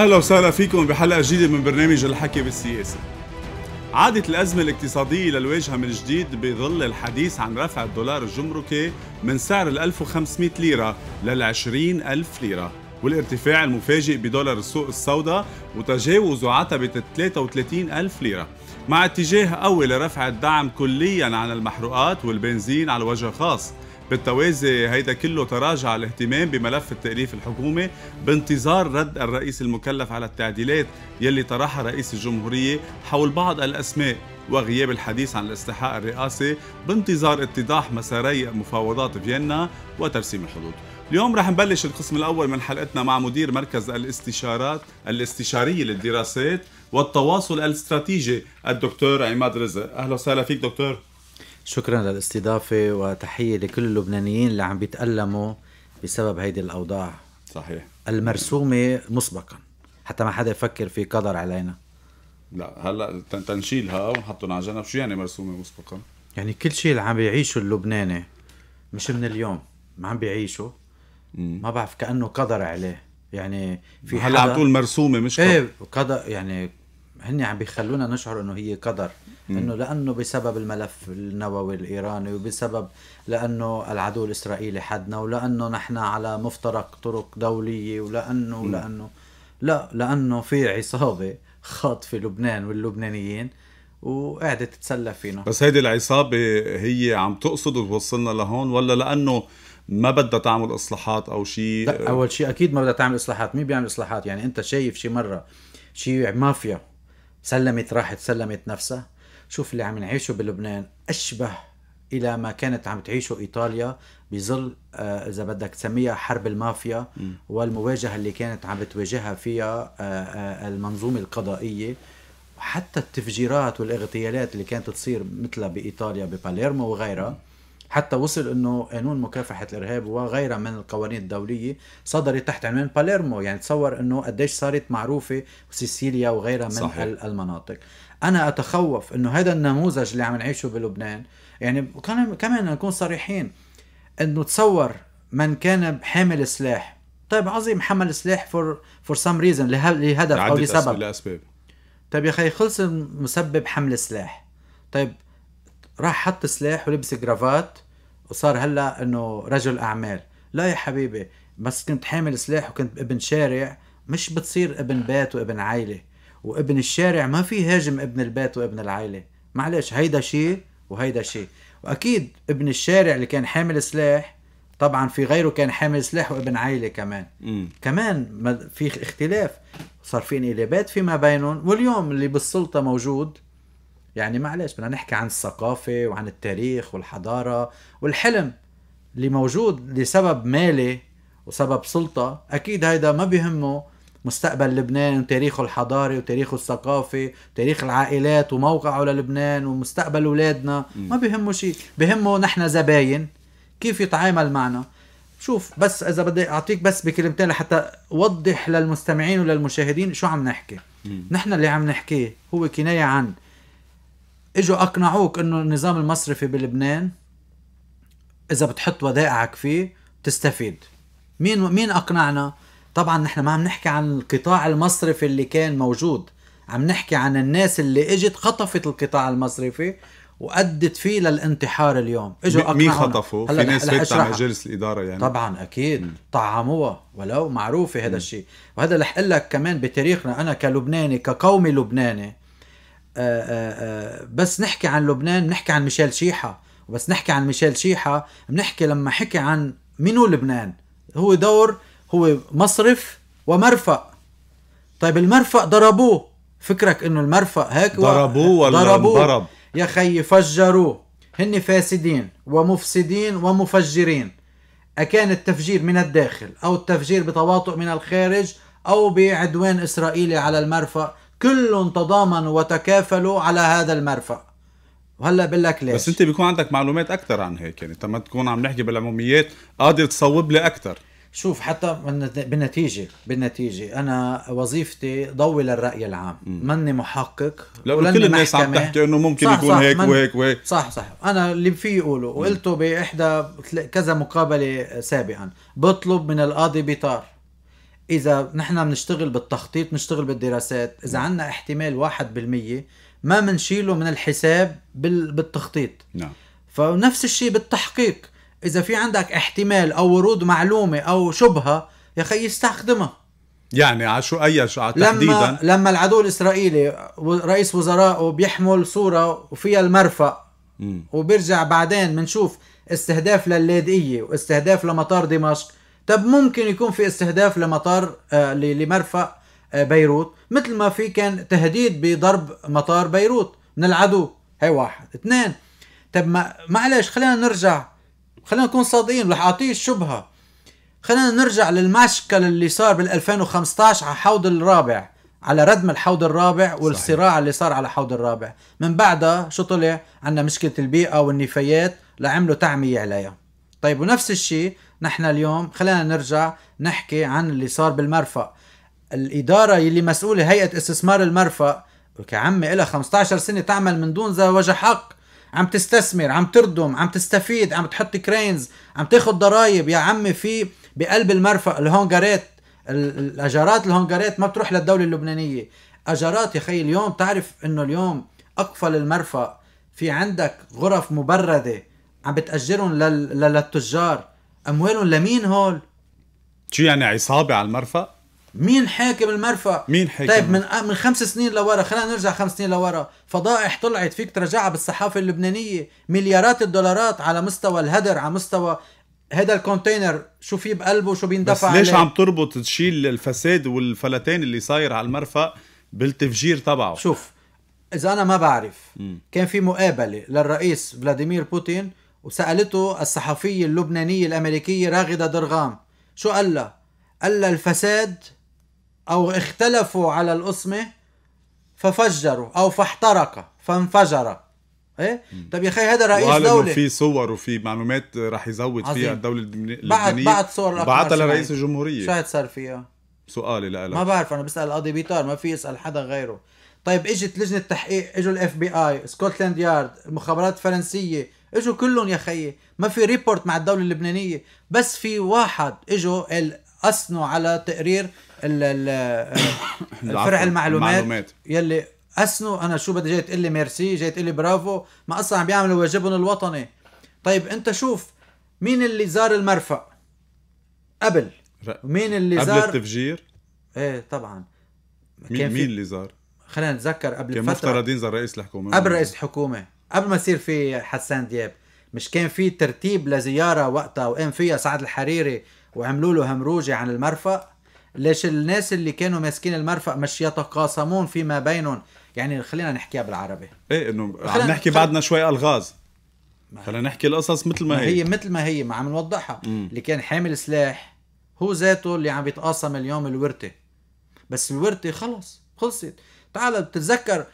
اهلا وسهلا فيكم بحلقه جديده من برنامج الحكي بالسياسه. عادت الازمه الاقتصاديه للواجهه من جديد بظل الحديث عن رفع الدولار الجمركي من سعر ال 1500 ليره لل 20000 ليره. والارتفاع المفاجئ بدولار السوق السوداء وتجاوز عتبة 33 33000 ليرة مع اتجاه قوي لرفع الدعم كليا عن المحروقات والبنزين على وجه خاص بالتوازي هيدا كله تراجع الاهتمام بملف التأليف الحكومي بانتظار رد الرئيس المكلف على التعديلات يلي طرحها رئيس الجمهورية حول بعض الأسماء وغياب الحديث عن الاستحقاق الرئاسي بانتظار اتضاح مساري مفاوضات فيينا وترسيم الحدود اليوم رح نبلش القسم الأول من حلقتنا مع مدير مركز الاستشارات الاستشارية للدراسات والتواصل الاستراتيجي الدكتور عماد رزق أهلا وسهلا فيك دكتور شكرا للاستضافة وتحية لكل اللبنانيين اللي عم بيتألموا بسبب هيدي الأوضاع صحيح المرسومة مسبقا حتى ما حدا يفكر في قدر علينا لا هلا تنشيلها ونحطهم على جنب شو يعني مرسومة مسبقا يعني كل شيء اللي عم بيعيشه اللبناني مش من اليوم ما عم بيعيشه ما بعرف كأنه قدر عليه يعني في هلا على طول مرسومه مش ايه قدر يعني هن عم بيخلونا نشعر انه هي قدر انه لانه بسبب الملف النووي الايراني وبسبب لانه العدو الاسرائيلي حدنا ولانه نحن على مفترق طرق دوليه ولانه ولانه لا لانه في عصابه خاطفه لبنان واللبنانيين وقاعده تتسلى فينا بس هيدي العصابه هي عم تقصد توصلنا لهون ولا لانه ما بدها تعمل اصلاحات او شيء لا اول شيء اكيد ما بدها تعمل اصلاحات مين بيعمل اصلاحات يعني انت شايف شي مره شي مافيا سلمت راحت سلمت نفسها شوف اللي عم نعيشه بلبنان أشبه إلى ما كانت عم تعيشه إيطاليا بظل آه، إذا بدك تسميها حرب المافيا والمواجهة اللي كانت عم بتواجهها فيها آه، آه، المنظومة القضائية حتى التفجيرات والاغتيالات اللي كانت تصير مثلها بإيطاليا بباليرمو وغيرها م. حتى وصل انه قانون مكافحه الارهاب وغيرها من القوانين الدوليه صدرت تحت عنوان باليرمو يعني تصور انه قديش صارت معروفه سيسيليا وغيرها من صحيح. المناطق انا اتخوف انه هذا النموذج اللي عم نعيشه بلبنان يعني كمان نكون صريحين انه تصور من كان حامل سلاح طيب عظيم حمل سلاح فور فور سم ريزن لهدف او لسبب لاسباب طيب يا اخي خلص مسبب حمل سلاح طيب راح حط سلاح ولبس جرافات وصار هلا انه رجل اعمال لا يا حبيبي بس كنت حامل سلاح وكنت ابن شارع مش بتصير ابن بيت وابن عائله وابن الشارع ما في هاجم ابن البيت وابن العائله معلش هيدا شيء وهيدا شيء واكيد ابن الشارع اللي كان حامل سلاح طبعا في غيره كان حامل سلاح وابن عائله كمان م. كمان في اختلاف صار في انقلابات فيما بينهم واليوم اللي بالسلطه موجود يعني معلش بدنا نحكي عن الثقافة وعن التاريخ والحضارة والحلم اللي موجود لسبب مالي وسبب سلطة أكيد هيدا ما بيهمه مستقبل لبنان وتاريخه الحضاري وتاريخه الثقافي تاريخ العائلات وموقعه للبنان ومستقبل أولادنا ما بيهمه شيء بيهمه نحن زباين كيف يتعامل معنا شوف بس اذا بدي اعطيك بس بكلمتين لحتى اوضح للمستمعين وللمشاهدين شو عم نحكي نحن اللي عم نحكيه هو كنايه عن اجوا اقنعوك انه النظام المصرفي بلبنان اذا بتحط ودائعك فيه بتستفيد مين مين اقنعنا طبعا نحن ما عم نحكي عن القطاع المصرفي اللي كان موجود عم نحكي عن الناس اللي اجت خطفت القطاع المصرفي وادت فيه للانتحار اليوم اجوا مين خطفوا في ناس فاتت على مجالس الاداره يعني طبعا اكيد م. طعموها ولو معروفه هذا الشيء وهذا رح اقول لك كمان بتاريخنا انا كلبناني كقومي لبناني آه، آه، آه، بس نحكي عن لبنان بنحكي عن ميشيل شيحة وبس نحكي عن ميشيل شيحة بنحكي لما حكي عن هو لبنان هو دور هو مصرف ومرفق طيب المرفق ضربوه فكرك انه المرفق هيك ضربوه ولا ضربوه ضرب يا خي فجروه هن فاسدين ومفسدين ومفجرين أكان التفجير من الداخل أو التفجير بتواطؤ من الخارج أو بعدوان إسرائيلي على المرفأ كل تضامنوا وتكافلوا على هذا المرفأ وهلا بقول لك ليش بس انت بيكون عندك معلومات اكثر عن هيك يعني ما تكون عم نحكي بالعموميات قادر تصوب لي اكثر شوف حتى بالنتيجة بالنتيجة أنا وظيفتي ضوي للرأي العام مني محقق لو كل الناس عم تحكي إنه ممكن صح يكون صح هيك من... وهيك وهيك صح صح أنا اللي فيه يقوله وقلته بإحدى كذا مقابلة سابقا بطلب من القاضي بطار اذا نحن بنشتغل بالتخطيط بنشتغل بالدراسات اذا نعم. عندنا احتمال 1% ما بنشيله من الحساب بالتخطيط نعم فنفس الشيء بالتحقيق اذا في عندك احتمال او ورود معلومه او شبهه يا اخي يستخدمها يعني على شو اي شو تحديدا لما لما العدو الاسرائيلي رئيس وزرائه بيحمل صوره وفيها المرفأ وبيرجع بعدين بنشوف استهداف للاذقيه واستهداف لمطار دمشق طب ممكن يكون في استهداف لمطار آه، لمرفأ آه، بيروت مثل ما في كان تهديد بضرب مطار بيروت من العدو هي واحد اثنين طب ما معلش خلينا نرجع خلينا نكون صادقين رح اعطيه الشبهه خلينا نرجع للمشكل اللي صار بال 2015 على حوض الرابع على ردم الحوض الرابع والصراع صحيح. اللي صار على حوض الرابع من بعدها شو طلع عندنا مشكله البيئه والنفايات لعملوا تعميه عليها طيب ونفس الشيء نحن اليوم خلينا نرجع نحكي عن اللي صار بالمرفأ الإدارة اللي مسؤولة هيئة استثمار المرفأ كعمي إلها 15 سنة تعمل من دون زواج حق عم تستثمر عم تردم عم تستفيد عم تحط كرينز عم تاخد ضرائب يا عمي في بقلب المرفأ الهونجارات الاجارات الهونجاريت ما بتروح للدوله اللبنانيه اجارات يا خي اليوم تعرف انه اليوم اقفل المرفأ في عندك غرف مبرده عم بتاجرهم لل... للتجار اموالهم لمين هول شو يعني عصابه على المرفق مين حاكم المرفأ؟ مين حاكم؟ طيب من من خمس سنين لورا، خلينا نرجع خمس سنين لورا، فضائح طلعت فيك ترجعها بالصحافة اللبنانية، مليارات الدولارات على مستوى الهدر، على مستوى هذا الكونتينر شو في بقلبه شو بيندفع بس ليش عليه؟ عم تربط تشيل الفساد والفلتان اللي صاير على المرفأ بالتفجير تبعه؟ شوف إذا أنا ما بعرف كان في مقابلة للرئيس فلاديمير بوتين وسألته الصحفية اللبنانية الأمريكية راغدة درغام شو قال لها؟ قال لها الفساد أو اختلفوا على القسمة ففجروا أو فاحترق فانفجر ايه طب يا اخي هذا رئيس وقال دولة في صور وفي معلومات رح يزود عظيم. فيها الدولة اللبنانية بعد بعد صور بعتها لرئيس الجمهورية شو صار فيها؟ سؤالي لألك ما بعرف انا بسأل قاضي بيطار ما في اسأل حدا غيره طيب اجت لجنة تحقيق اجوا الاف بي اي سكوتلاند يارد المخابرات الفرنسية اجوا كلهم يا خيي ما في ريبورت مع الدوله اللبنانيه بس في واحد اجوا اثنوا على تقرير ال ال الفرع المعلومات, المعلومات يلي اثنوا انا شو بدي جاي تقول لي ميرسي جاي تقول لي برافو ما اصلا عم بيعملوا واجبهم الوطني طيب انت شوف مين اللي زار المرفأ قبل مين اللي قبل زار قبل التفجير ايه طبعا مين, مين اللي زار خلينا نتذكر قبل كان مفترض مفترضين رئيس الحكومه قبل رئيس الحكومه قبل ما يصير في حسان دياب مش كان في ترتيب لزياره وقتها وقام فيها سعد الحريري وعملوا له همروجه عن المرفأ ليش الناس اللي كانوا ماسكين المرفأ مش يتقاسمون فيما بينهم يعني خلينا نحكيها بالعربي ايه انه عم نحكي خل... بعدنا شوي الغاز خلينا نحكي القصص مثل ما, ما هي هي مثل ما هي ما عم نوضحها مم. اللي كان حامل سلاح هو ذاته اللي عم يتقاسم اليوم الورثه بس الورثه خلص خلصت تعال بتتذكر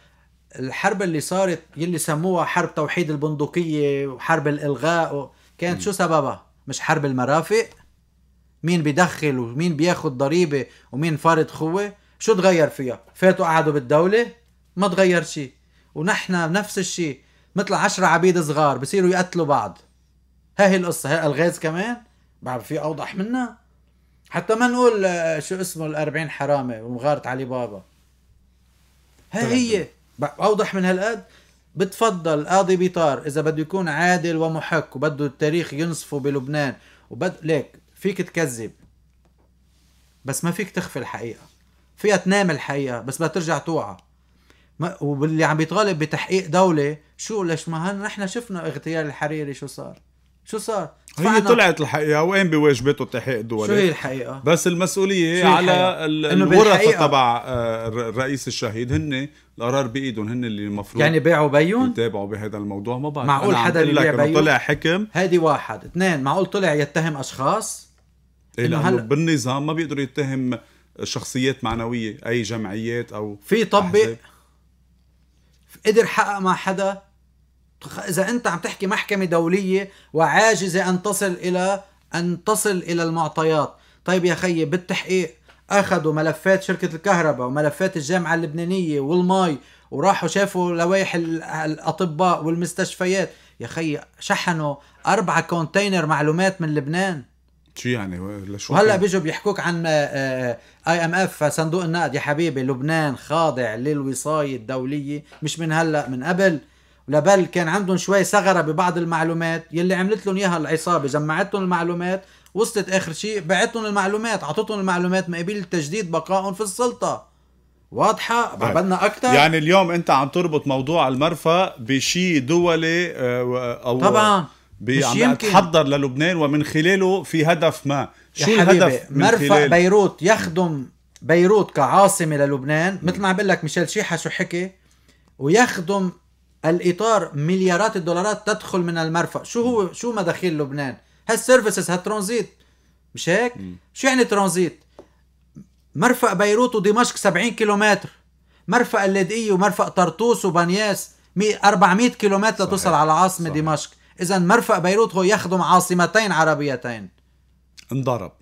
الحرب اللي صارت يلي سموها حرب توحيد البندقية وحرب الإلغاء كانت شو سببها؟ مش حرب المرافق؟ مين بيدخل ومين بياخد ضريبة ومين فارض خوة؟ شو تغير فيها؟ فاتوا قعدوا بالدولة؟ ما تغير شيء ونحن نفس الشيء مثل عشرة عبيد صغار بصيروا يقتلوا بعض هاي القصة هاي الغاز كمان بعد في أوضح منها حتى ما نقول آه، شو اسمه الأربعين حرامي ومغارة علي بابا ها هي اوضح من هالقد بتفضل قاضي بيطار اذا بده يكون عادل ومحق وبده التاريخ ينصفه بلبنان وبد ليك فيك تكذب بس ما فيك تخفي الحقيقه فيها تنام الحقيقه بس بدها ترجع توعى ما واللي عم بيطالب بتحقيق دوله شو ليش ما نحن شفنا اغتيال الحريري شو صار شو صار هي طلعت الحقيقه وين بواجبته تحقيق دولي شو هي الحقيقه بس المسؤوليه على الورثه تبع آه، الرئيس الشهيد هن القرار بايدهم هن اللي المفروض يعني بيعوا بيون يتابعوا بهذا الموضوع ما بعرف معقول حدا اللي بيع بيون طلع حكم هذه واحد اثنين معقول طلع يتهم اشخاص إيه لانه هل... بالنظام ما بيقدر يتهم شخصيات معنويه اي جمعيات او في طبق قدر حقق مع حدا اذا انت عم تحكي محكمه دوليه وعاجزه ان تصل الى ان تصل الى المعطيات طيب يا خيي بالتحقيق اخذوا ملفات شركه الكهرباء وملفات الجامعه اللبنانيه والمي وراحوا شافوا لوائح الاطباء والمستشفيات يا خي شحنوا أربعة كونتينر معلومات من لبنان شو يعني لشو وهلا بيجوا بيحكوك عن آه، آه، اي ام اف صندوق النقد يا حبيبي لبنان خاضع للوصايه الدوليه مش من هلا من قبل لبل كان عندهم شوي ثغره ببعض المعلومات يلي عملت لهم اياها العصابه جمعتهم المعلومات وصلت اخر شيء بعتهم المعلومات اعطتهم المعلومات مقابل تجديد بقائهم في السلطه واضحه بدنا طيب. اكثر يعني اليوم انت عم تربط موضوع المرفأ بشيء دولي آه، او طبعا مش عم تحضر للبنان ومن خلاله في هدف ما شو الهدف من مرفأ خلال؟ بيروت يخدم بيروت كعاصمه للبنان مثل ما عم بقول لك ميشيل شيحه شو حكي ويخدم الاطار مليارات الدولارات تدخل من المرفأ شو هو شو مداخيل لبنان هالسيرفيسز هالترانزيت مش هيك؟ شو يعني ترانزيت؟ مرفق بيروت ودمشق 70 كيلومتر مرفق اللاذقيه ومرفق طرطوس وبنياس 400 كيلومتر لتوصل على العاصمه دمشق اذا مرفق بيروت هو يخدم عاصمتين عربيتين انضرب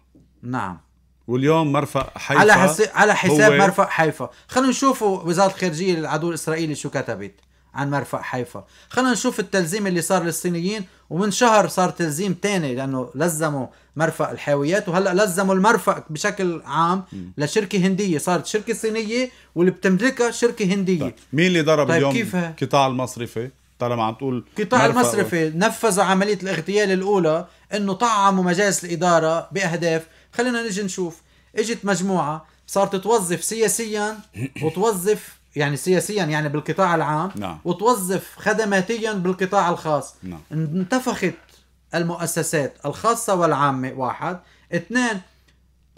نعم واليوم مرفق حيفا على حس... على حساب هو... مرفق حيفا خلينا نشوف وزاره الخارجيه للعدو الاسرائيلي شو كتبت عن مرفق حيفا خلينا نشوف التلزيم اللي صار للصينيين ومن شهر صار تلزيم تاني لانه لزموا مرفق الحاويات وهلا لزموا المرفق بشكل عام لشركه هنديه صارت شركه صينيه واللي بتملكها شركه هنديه طيب. مين اللي ضرب طيب اليوم كيف قطاع المصرفي طالما عم تقول قطاع المصرفي نفذ عمليه الاغتيال الاولى انه طعموا مجالس الاداره باهداف خلينا نجي نشوف اجت مجموعه صارت توظف سياسيا وتوظف يعني سياسيا يعني بالقطاع العام نعم. وتوظف خدماتيا بالقطاع الخاص نعم. انتفخت المؤسسات الخاصة والعامة واحد اثنين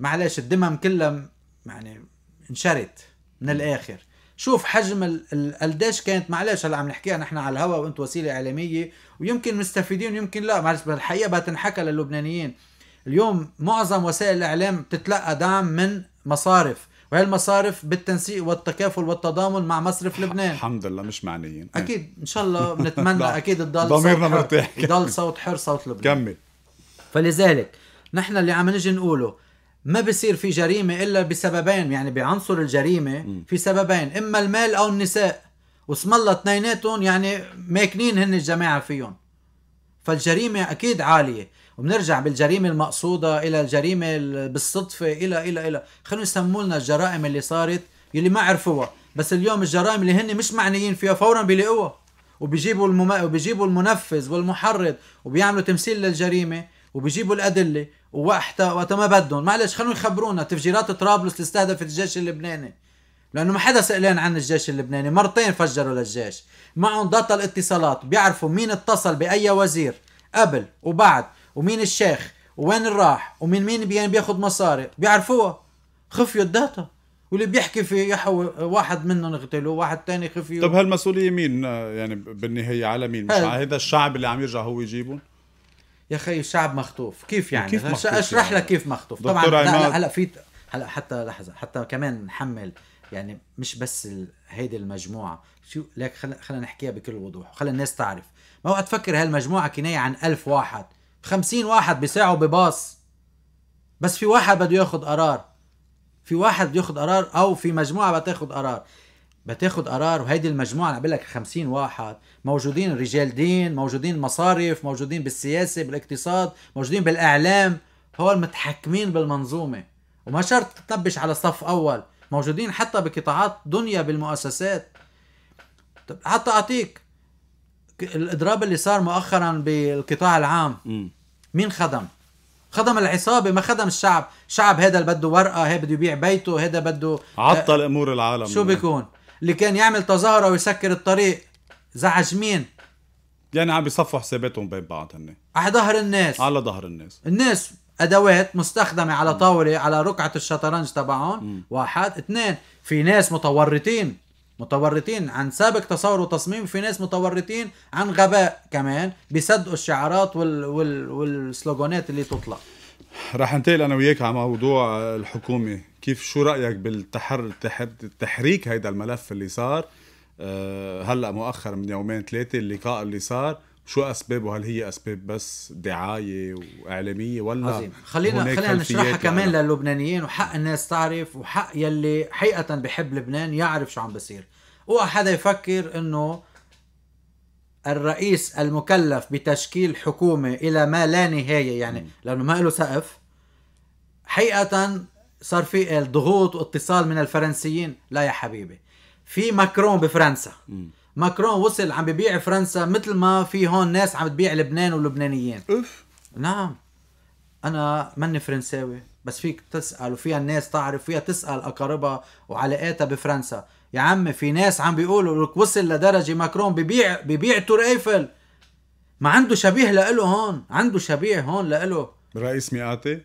معلش الدمم كلها يعني انشرت من نعم. الاخر شوف حجم قديش كانت معلش هلا عم نحكيها نحن على الهواء وانت وسيله اعلاميه ويمكن مستفيدين ويمكن لا معلش بالحقيقه بتنحكى للبنانيين اليوم معظم وسائل الاعلام بتتلقى دعم من مصارف وهي المصارف بالتنسيق والتكافل والتضامن مع مصرف لبنان الحمد لله مش معنيين اكيد ان شاء الله بنتمنى اكيد تضل ضميرنا مرتاح يضل صوت حر صوت لبنان كمل فلذلك نحن اللي عم نجي نقوله ما بصير في جريمه الا بسببين يعني بعنصر الجريمه في سببين اما المال او النساء واسم الله اثنيناتهم يعني ماكنين هن الجماعه فيهم فالجريمه اكيد عاليه وبنرجع بالجريمه المقصوده الى الجريمه بالصدفه الى الى الى خلينا يسموا لنا الجرائم اللي صارت يلي ما عرفوها بس اليوم الجرائم اللي هن مش معنيين فيها فورا بيلاقوها وبيجيبوا المم... وبيجيبوا المنفذ والمحرض وبيعملوا تمثيل للجريمه وبيجيبوا الادله ووقتها وقت ما بدهم معلش خلونا يخبرونا تفجيرات طرابلس اللي استهدفت الجيش اللبناني لانه ما حدا سالان عن الجيش اللبناني مرتين فجروا للجيش معهم داتا الاتصالات بيعرفوا مين اتصل باي وزير قبل وبعد ومين الشيخ ووين راح ومين مين بيان يعني بياخذ مصاري بيعرفوها خفيوا الداتا واللي بيحكي في يحو واحد منهم اغتلوه واحد تاني خفيوا طب هالمسؤوليه مين آه، يعني بالنهايه على مين مش على هذا الشعب اللي عم يرجع هو يجيبهم يا اخي الشعب مخطوف كيف يعني كيف مخطوف اشرح يعني. لك كيف مخطوف طبعا هلا في هلا حتى لحظه حتى كمان نحمل يعني مش بس ال... هيدي المجموعه شو لك خلينا نحكيها بكل وضوح خلي الناس تعرف ما وقت تفكر هالمجموعه كنايه عن ألف واحد 50 واحد بيساعوا بباص بس في واحد بده ياخذ قرار في واحد بده ياخذ قرار او في مجموعه بتاخذ قرار بتاخد قرار وهيدي المجموعه اللي لك 50 واحد موجودين رجال دين موجودين مصارف موجودين بالسياسه بالاقتصاد موجودين بالاعلام هول متحكمين بالمنظومه وما شرط تطبش على صف اول موجودين حتى بقطاعات دنيا بالمؤسسات طب حتى اعطيك الاضراب اللي صار مؤخرا بالقطاع العام م. مين خدم خدم العصابه ما خدم الشعب الشعب هذا اللي بده ورقه هذا بده يبيع بيته هذا بده عطل آه، امور العالم شو بيكون اللي كان يعمل تظاهره ويسكر الطريق زعج مين يعني عم بيصفوا حساباتهم بين بعض هن على ظهر الناس على ظهر الناس الناس ادوات مستخدمه على طاوله على رقعه الشطرنج تبعهم واحد اثنين في ناس متورطين متورطين عن سابق تصور وتصميم في ناس متورطين عن غباء كمان بيصدقوا الشعارات وال... وال... والسلوغونات اللي تطلع راح انتقل انا وياك على موضوع الحكومه كيف شو رايك بالتحر التحريك هيدا الملف اللي صار أه هلا مؤخر من يومين ثلاثه اللقاء اللي صار شو اسبابه هل هي اسباب بس دعايه واعلاميه ولا عظيم. خلينا خلينا نشرحها كمان لأنا. للبنانيين وحق الناس تعرف وحق يلي حقيقه بحب لبنان يعرف شو عم بصير اوعى حدا يفكر انه الرئيس المكلف بتشكيل حكومه الى ما لا نهايه يعني م. لانه ما له سقف حقيقه صار في ضغوط واتصال من الفرنسيين لا يا حبيبي في ماكرون بفرنسا م. ماكرون وصل عم ببيع فرنسا مثل ما في هون ناس عم تبيع لبنان ولبنانيين اوف نعم انا ماني فرنساوي بس فيك تسال وفيها الناس تعرف وفيها تسال اقاربها وعلاقاتها بفرنسا يا عمي في ناس عم بيقولوا لك وصل لدرجه ماكرون ببيع ببيع تور ايفل ما عنده شبيه لإله هون عنده شبيه هون لإله رئيس مئاتي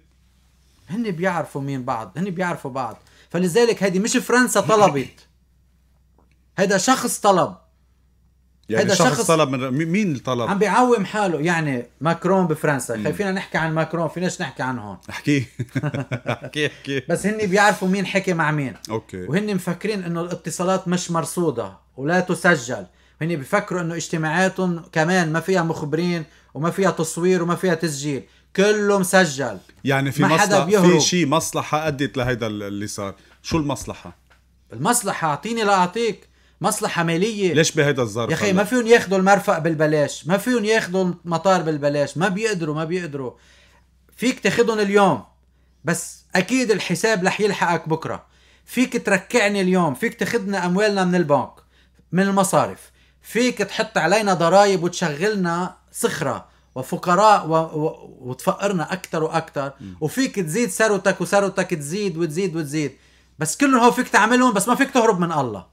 هن بيعرفوا مين بعض هن بيعرفوا بعض فلذلك هذه مش فرنسا طلبت هذا شخص طلب يعني هذا شخص, شخص طلب من مين اللي طلب؟ عم بيعوم حاله يعني ماكرون بفرنسا خايفين نحكي عن ماكرون فيناش نحكي عن هون احكي احكي احكي بس هن بيعرفوا مين حكي مع مين اوكي وهن مفكرين انه الاتصالات مش مرصوده ولا تسجل هن بيفكروا انه اجتماعاتهم كمان ما فيها مخبرين وما فيها تصوير وما فيها تسجيل كله مسجل يعني في مصلحه في شيء مصلحه ادت لهيدا اللي صار شو المصلحه المصلحه اعطيني لاعطيك مصلحه ماليه ليش بهيدا الظرف يا اخي ما فيهم ياخذوا المرفق بالبلاش ما فيهم ياخذوا المطار بالبلاش ما بيقدروا ما بيقدروا فيك تاخذهم اليوم بس اكيد الحساب رح يلحقك بكره فيك تركعني اليوم فيك تاخذنا اموالنا من البنك من المصارف فيك تحط علينا ضرائب وتشغلنا صخره وفقراء و... و... وتفقرنا اكثر واكثر وفيك تزيد ثروتك وثروتك تزيد وتزيد وتزيد بس كلهم هو فيك تعملهم بس ما فيك تهرب من الله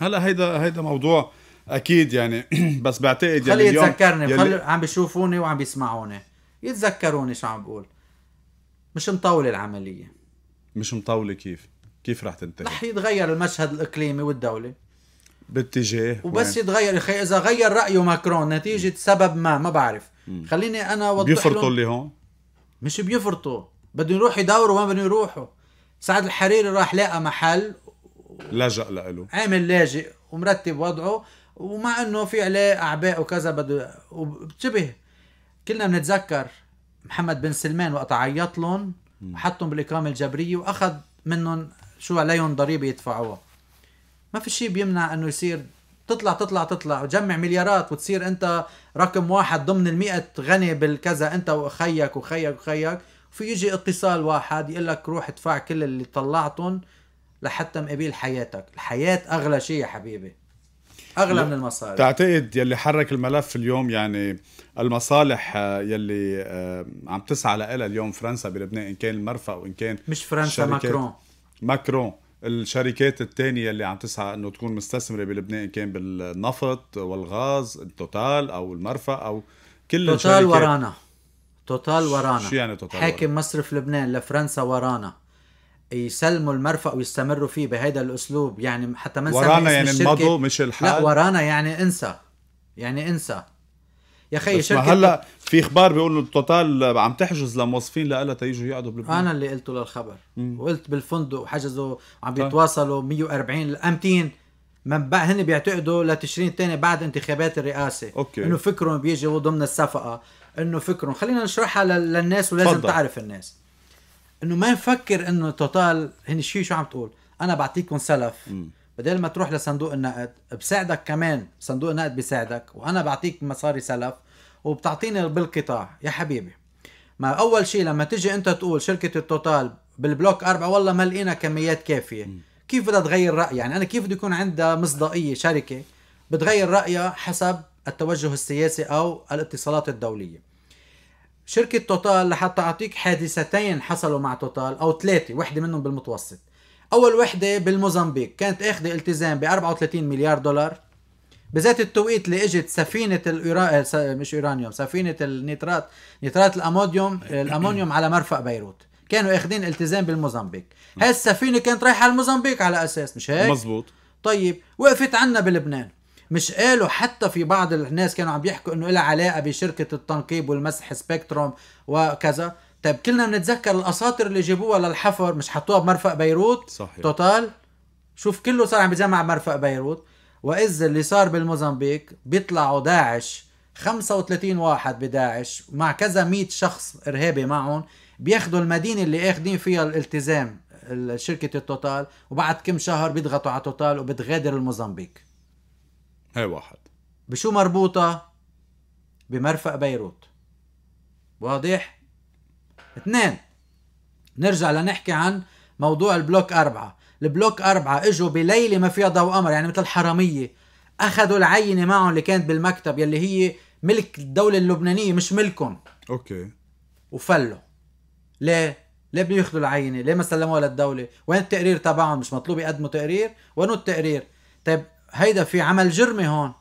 هلا هيدا هيدا موضوع اكيد يعني بس بعتقد خلي يتذكرني يلي... خلي عم بيشوفوني وعم بيسمعوني يتذكروني شو عم بقول مش مطولة العملية مش مطولة كيف؟ كيف رح تنتهي؟ رح يتغير المشهد الإقليمي والدولي باتجاه وبس وين؟ يتغير يخي إذا غير رأيه ماكرون نتيجة م. سبب ما ما بعرف م. خليني أنا أوضح بيفرطوا اللي هون؟ مش بيفرطوا بدهم يروحوا يدوروا ما بدهم يروحوا سعد الحريري راح لاقى محل لجأ لإله عامل لاجئ ومرتب وضعه ومع انه في عليه اعباء وكذا بده وبتشبه كلنا بنتذكر محمد بن سلمان وقت عيط لهم وحطهم بالاقامه الجبريه واخذ منهم شو عليهم ضريبه يدفعوها ما في شيء بيمنع انه يصير تطلع تطلع تطلع وجمع مليارات وتصير انت رقم واحد ضمن المئة غني بالكذا انت وخيك وخيك وخيك وفي يجي اتصال واحد يقول لك روح ادفع كل اللي طلعتهم لحتى مقابل حياتك الحياة أغلى شيء يا حبيبي أغلى من المصاري تعتقد يلي حرك الملف اليوم يعني المصالح يلي آه، عم تسعى لها اليوم فرنسا بلبنان إن كان المرفأ وإن كان مش فرنسا ماكرون ماكرون الشركات الثانية اللي عم تسعى انه تكون مستثمرة بلبنان كان بالنفط والغاز التوتال او المرفأ او كل توتال ورانا توتال ورانا شو يعني توتال حاكم ورانا. مصرف لبنان لفرنسا ورانا يسلموا المرفأ ويستمروا فيه بهذا الاسلوب يعني حتى ما ورانا يعني المضوا مش الحال لا ورانا يعني انسى يعني انسى يا اخي شركه هلا في اخبار بيقولوا التوتال عم تحجز لموظفين لها تيجوا يقعدوا بلبنان انا اللي قلته للخبر وقلت بالفندق حجزوا عم بيتواصلوا طيب. 140 امتين من بقى هن بيعتقدوا لتشرين الثاني بعد انتخابات الرئاسه أوكي. انه فكرهم بيجي ضمن الصفقه انه فكرهم خلينا نشرحها للناس ولازم فضل. تعرف الناس انه ما نفكر انه توتال هن شيء شو عم تقول انا بعطيكم سلف بدل ما تروح لصندوق النقد بساعدك كمان صندوق النقد بيساعدك وانا بعطيك مصاري سلف وبتعطيني بالقطاع يا حبيبي ما اول شيء لما تيجي انت تقول شركه التوتال بالبلوك أربعة والله ما لقينا كميات كافيه م. كيف بدها تغير رأي يعني انا كيف بده يكون عندها مصداقيه شركه بتغير رايها حسب التوجه السياسي او الاتصالات الدوليه شركة توتال لحتى أعطيك حادثتين حصلوا مع توتال أو ثلاثة وحدة منهم بالمتوسط أول وحدة بالموزمبيق كانت أخذة التزام ب 34 مليار دولار بذات التوقيت اللي اجت سفينه الإيرا... آه، مش ايرانيوم سفينه النيترات نيترات الاموديوم آه، الامونيوم على مرفق بيروت كانوا اخذين التزام بالموزمبيق هاي السفينه كانت رايحه على الموزمبيق على اساس مش هيك مزبوط طيب وقفت عنا بلبنان مش قالوا حتى في بعض الناس كانوا عم بيحكوا انه لها علاقه بشركه التنقيب والمسح سبيكتروم وكذا طيب كلنا بنتذكر الاساطر اللي جابوها للحفر مش حطوها بمرفق بيروت صحيح. توتال شوف كله صار عم بيجمع مرفق بيروت واذ اللي صار بالموزمبيق بيطلعوا داعش 35 واحد بداعش مع كذا 100 شخص ارهابي معهم بياخذوا المدينه اللي اخذين فيها الالتزام شركه التوتال وبعد كم شهر بيضغطوا على توتال وبتغادر الموزمبيق هي واحد بشو مربوطة؟ بمرفق بيروت واضح؟ اثنين نرجع لنحكي عن موضوع البلوك أربعة البلوك أربعة إجوا بليلة ما فيها ضوء قمر يعني مثل حرامية أخذوا العينة معهم اللي كانت بالمكتب يلي هي ملك الدولة اللبنانية مش ملكهم أوكي وفلوا ليه؟ ليه بده ياخذوا العينه؟ ليه ما سلموها للدوله؟ وين التقرير تبعهم؟ مش مطلوب يقدموا تقرير؟ وينو التقرير؟ طيب هيدا في عمل جرمي هون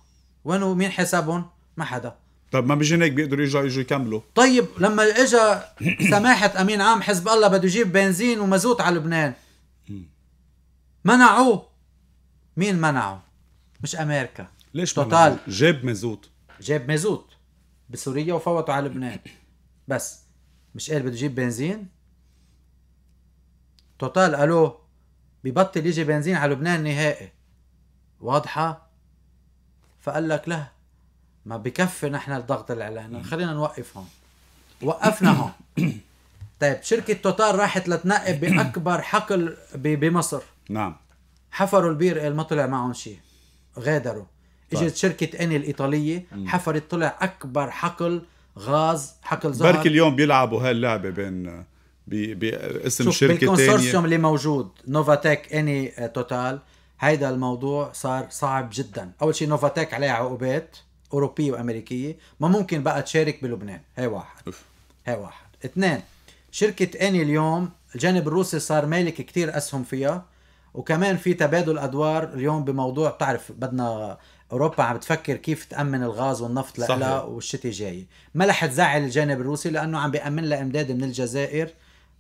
وينو مين حسابهم ما حدا طيب ما بيجي هيك بيقدروا يرجعوا يجوا يكملوا طيب لما اجى سماحه امين عام حزب الله بده يجيب بنزين ومازوت على لبنان منعوه مين منعه مش امريكا ليش توتال جاب مازوت جاب مازوت بسوريا وفوتوا على لبنان بس مش قال بده يجيب بنزين توتال قالوا ببطل يجي بنزين على لبنان نهائي واضحه فقال لك لا ما بكفي نحن الضغط الاعلاني خلينا نوقف هون وقفنا هون طيب شركه توتال راحت لتنقب باكبر حقل بمصر نعم حفروا البير ما طلع معهم شيء غادروا طيب. اجت شركه اني الايطاليه حفرت طلع اكبر حقل غاز حقل زهر بركي اليوم بيلعبوا هاللعبه بين باسم بي شركه ثانيه الكونسورسيوم اللي موجود نوفاتك اني توتال هيدا الموضوع صار صعب جدا اول شيء نوفاتيك عليها عقوبات اوروبيه وامريكيه ما ممكن بقى تشارك بلبنان هي واحد أوف. هي واحد اثنين شركه اني اليوم الجانب الروسي صار مالك كتير اسهم فيها وكمان في تبادل ادوار اليوم بموضوع بتعرف بدنا اوروبا عم بتفكر كيف تامن الغاز والنفط لها والشتي جاي ما رح تزعل الجانب الروسي لانه عم بيامن لها امداد من الجزائر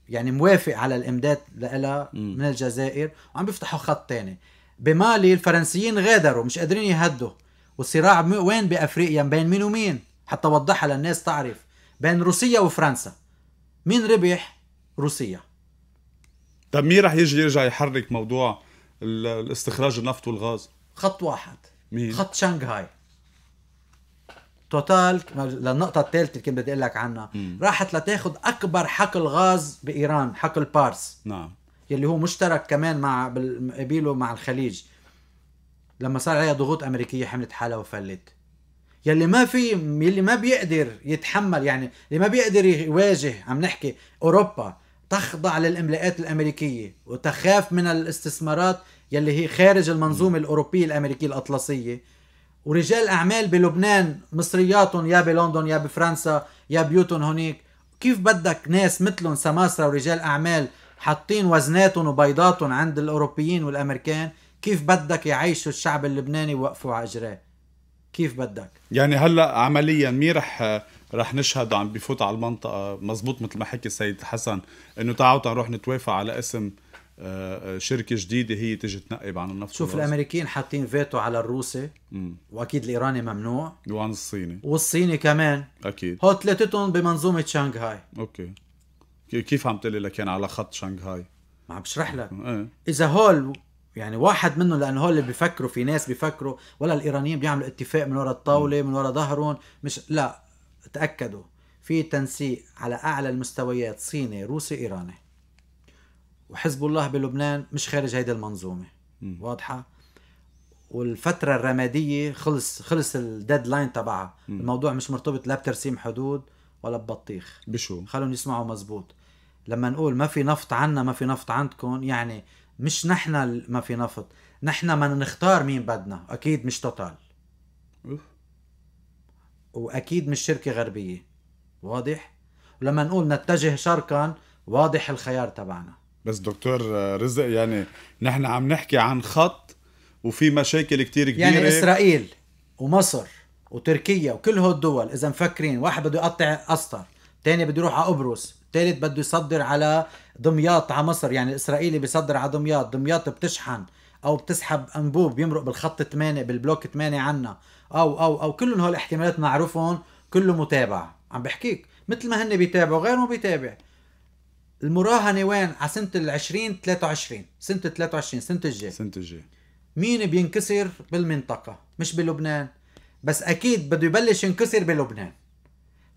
يعني موافق على الامداد لها من الجزائر وعم بيفتحوا خط تاني بمالي الفرنسيين غادروا مش قادرين يهدوا والصراع وين بافريقيا بين مين ومين حتى اوضحها للناس تعرف بين روسيا وفرنسا مين ربح روسيا طب مين رح يجي يرجع يحرك موضوع الاستخراج النفط والغاز خط واحد مين؟ خط شنغهاي توتال للنقطة الثالثة اللي كنت بدي اقول لك عنها راحت لتاخذ أكبر حقل غاز بإيران حقل بارس نعم يلي هو مشترك كمان مع بيلو مع الخليج لما صار عليها ضغوط امريكيه حملت حالها وفلت يلي ما في يلي ما بيقدر يتحمل يعني اللي ما بيقدر يواجه عم نحكي اوروبا تخضع للاملاءات الامريكيه وتخاف من الاستثمارات يلي هي خارج المنظومه الاوروبيه الامريكيه الاطلسيه ورجال اعمال بلبنان مصرياتهم يا بلندن يا بفرنسا يا بيوتهم هونيك كيف بدك ناس مثلهم سماسرة ورجال اعمال حاطين وزناتهم وبيضاتهم عند الاوروبيين والامريكان كيف بدك يعيشوا الشعب اللبناني ووقفوا على اجراه كيف بدك يعني هلا عمليا مين رح رح نشهد عم بفوت على المنطقه مزبوط مثل ما حكي السيد حسن انه تعالوا نروح نتوافق على اسم آه، آه، شركه جديده هي تجي تنقب عن النفط شوف والرزق. الامريكين حاطين فيتو على الروسي مم. واكيد الايراني ممنوع وعن الصيني والصيني كمان اكيد هو ثلاثتهم بمنظومه شنغهاي اوكي كيف عم تقولي لك يعني على خط شنغهاي ما عم بشرح لك ايه؟ اذا هول يعني واحد منهم لانه هول اللي بيفكروا في ناس بيفكروا ولا الايرانيين بيعملوا اتفاق من وراء الطاوله من وراء ظهرهم مش لا تاكدوا في تنسيق على اعلى المستويات صيني روسي ايراني وحزب الله بلبنان مش خارج هيدي المنظومه م. واضحه والفتره الرماديه خلص خلص الديدلاين تبعها الموضوع مش مرتبط لا بترسيم حدود ولا ببطيخ بشو خلهم يسمعوا مزبوط لما نقول ما في نفط عنا ما في نفط عندكم يعني مش نحن ما في نفط نحن ما نختار مين بدنا اكيد مش توتال واكيد مش شركه غربيه واضح ولما نقول نتجه شرقا واضح الخيار تبعنا بس دكتور رزق يعني نحن عم نحكي عن خط وفي مشاكل كتير كبيره يعني اسرائيل ومصر وتركيا وكل هالدول اذا مفكرين واحد بده يقطع قسطر تاني بده يروح على قبرص تالت بده يصدر على دمياط على مصر يعني الاسرائيلي بيصدر على دمياط دمياط بتشحن او بتسحب انبوب بيمرق بالخط 8 بالبلوك 8 عنا او او او كلهم هول احتمالات نعرفهم كله متابع عم بحكيك مثل ما هن بيتابعوا غيرهم بيتابع المراهنة وين على سنة ال 20 23 سنة 23 سنة الجاي سنة الجاي مين بينكسر بالمنطقة مش بلبنان بس أكيد بده يبلش ينكسر بلبنان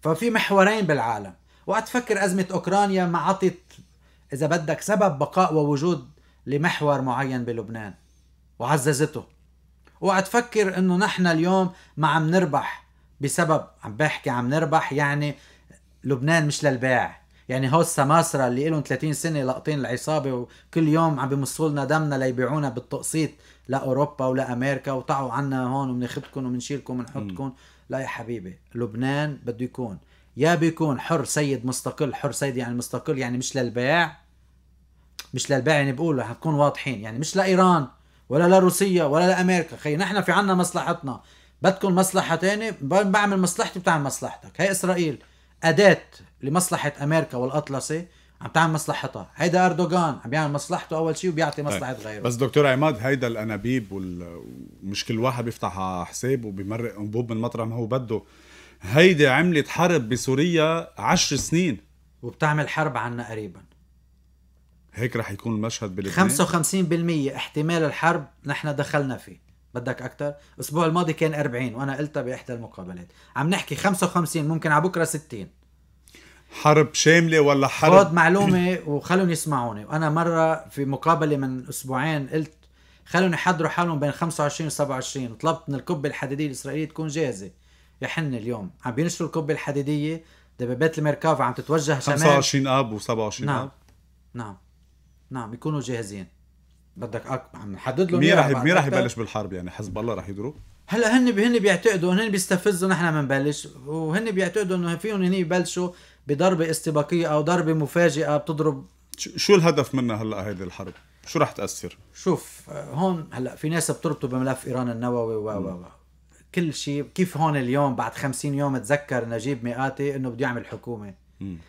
ففي محورين بالعالم وقت تفكر أزمة أوكرانيا ما عطت إذا بدك سبب بقاء ووجود لمحور معين بلبنان وعززته وقت تفكر انه نحن اليوم ما عم نربح بسبب عم بحكي عم نربح يعني لبنان مش للبيع يعني هو السماسرة اللي لهم 30 سنة لاقطين العصابة وكل يوم عم بمصولنا لنا دمنا ليبيعونا بالتقسيط لأوروبا ولأمريكا وطعوا عنا هون وبناخدكم وبنشيلكم وبنحطكم لا يا حبيبي لبنان بده يكون يا بيكون حر سيد مستقل حر سيد يعني مستقل يعني مش للبيع مش للبيع يعني بقول نكون واضحين يعني مش لايران ولا لروسيا ولا لامريكا خي نحن في عنا مصلحتنا بدكم مصلحه تاني بعمل مصلحتي بتعمل مصلحتك هي اسرائيل اداه لمصلحه امريكا والاطلسي عم تعمل مصلحتها هيدا اردوغان عم يعمل مصلحته اول شيء وبيعطي طيب. مصلحه غيره بس دكتور عماد هيدا الانابيب ومش كل واحد بيفتح على حسابه وبيمرق انبوب من مطرح ما هو بده هيدي عملت حرب بسوريا عشر سنين وبتعمل حرب عنا قريبا هيك رح يكون المشهد بلبنان 55% احتمال الحرب نحن دخلنا فيه بدك اكثر الاسبوع الماضي كان 40 وانا قلتها باحدى المقابلات عم نحكي 55 ممكن على بكره 60 حرب شامله ولا حرب خذ معلومه وخلوني يسمعوني وانا مره في مقابله من اسبوعين قلت خلوني يحضروا حالهم بين 25 و 27 طلبت من القبه الحديديه الاسرائيليه تكون جاهزه يحن اليوم عم بينشروا القبه الحديديه دبابات الميركافا عم تتوجه شمال 25 اب و27 نعم. اب نعم نعم يكونوا جاهزين بدك أك... عم نحدد لهم مين رح مين رح يبلش بالحرب يعني حزب الله رح يضرب هلا هن هن بيعتقدوا هن بيستفزوا نحن بنبلش وهن بيعتقدوا انه فيهم هن يبلشوا بضربه استباقيه او ضربه مفاجئه بتضرب شو الهدف منها هلا هيدي الحرب؟ شو رح تاثر؟ شوف آه، هون هلا في ناس بتربطه بملف ايران النووي و و و كل شيء كيف هون اليوم بعد 50 يوم تذكر نجيب مئاتي انه بده يعمل حكومه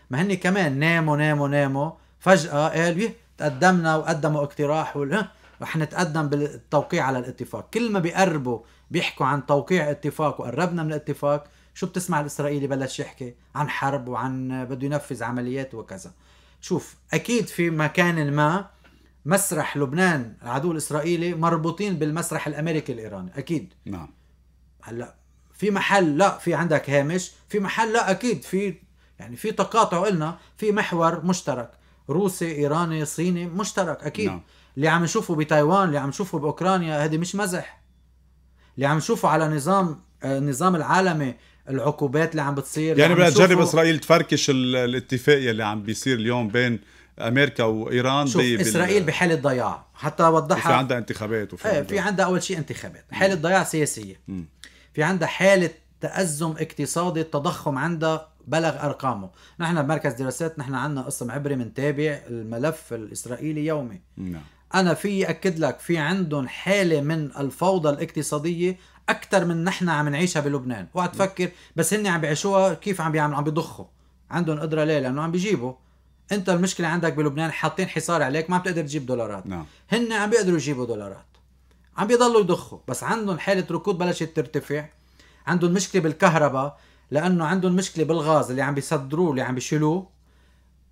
ما هن كمان ناموا ناموا ناموا فجاه قالوا تقدمنا وقدموا اقتراح رح نتقدم بالتوقيع على الاتفاق كل ما بيقربوا بيحكوا عن توقيع اتفاق وقربنا من الاتفاق شو بتسمع الاسرائيلي بلش يحكي عن حرب وعن بده ينفذ عمليات وكذا شوف اكيد في مكان ما مسرح لبنان العدو الاسرائيلي مربوطين بالمسرح الامريكي الايراني اكيد نعم هلا في محل لا في عندك هامش في محل لا اكيد في يعني في تقاطع قلنا في محور مشترك روسي ايراني صيني مشترك اكيد نعم. اللي عم نشوفه بتايوان اللي عم نشوفه باوكرانيا هذه مش مزح اللي عم نشوفه على نظام النظام آه، العالمي العقوبات اللي عم بتصير يعني بدها تجرب اسرائيل تفركش الاتفاقيه اللي عم بيصير اليوم بين امريكا وايران شوف بي اسرائيل بحاله ضياع حتى اوضحها في عندها انتخابات وفي إيه، عندها... في عندها اول شيء انتخابات حاله ضياع سياسيه في عندها حاله تازم اقتصادي التضخم عندها بلغ ارقامه نحن بمركز دراسات نحن عندنا قسم عبري تابع الملف الاسرائيلي يومي نعم انا في اكد لك في عندهم حاله من الفوضى الاقتصاديه اكثر من نحن عم نعيشها بلبنان وقت تفكر بس هن عم بيعيشوها كيف عم بيعملوا عم بيضخوا عندهم قدره ليه لانه عم بيجيبوا انت المشكله عندك بلبنان حاطين حصار عليك ما عم تجيب دولارات نعم. هن عم بيقدروا يجيبوا دولارات عم بيضلوا يضخوا بس عندهم حاله ركود بلشت ترتفع عندهم مشكله بالكهرباء لانه عندهم مشكله بالغاز اللي عم بيصدروه اللي عم بيشيلوه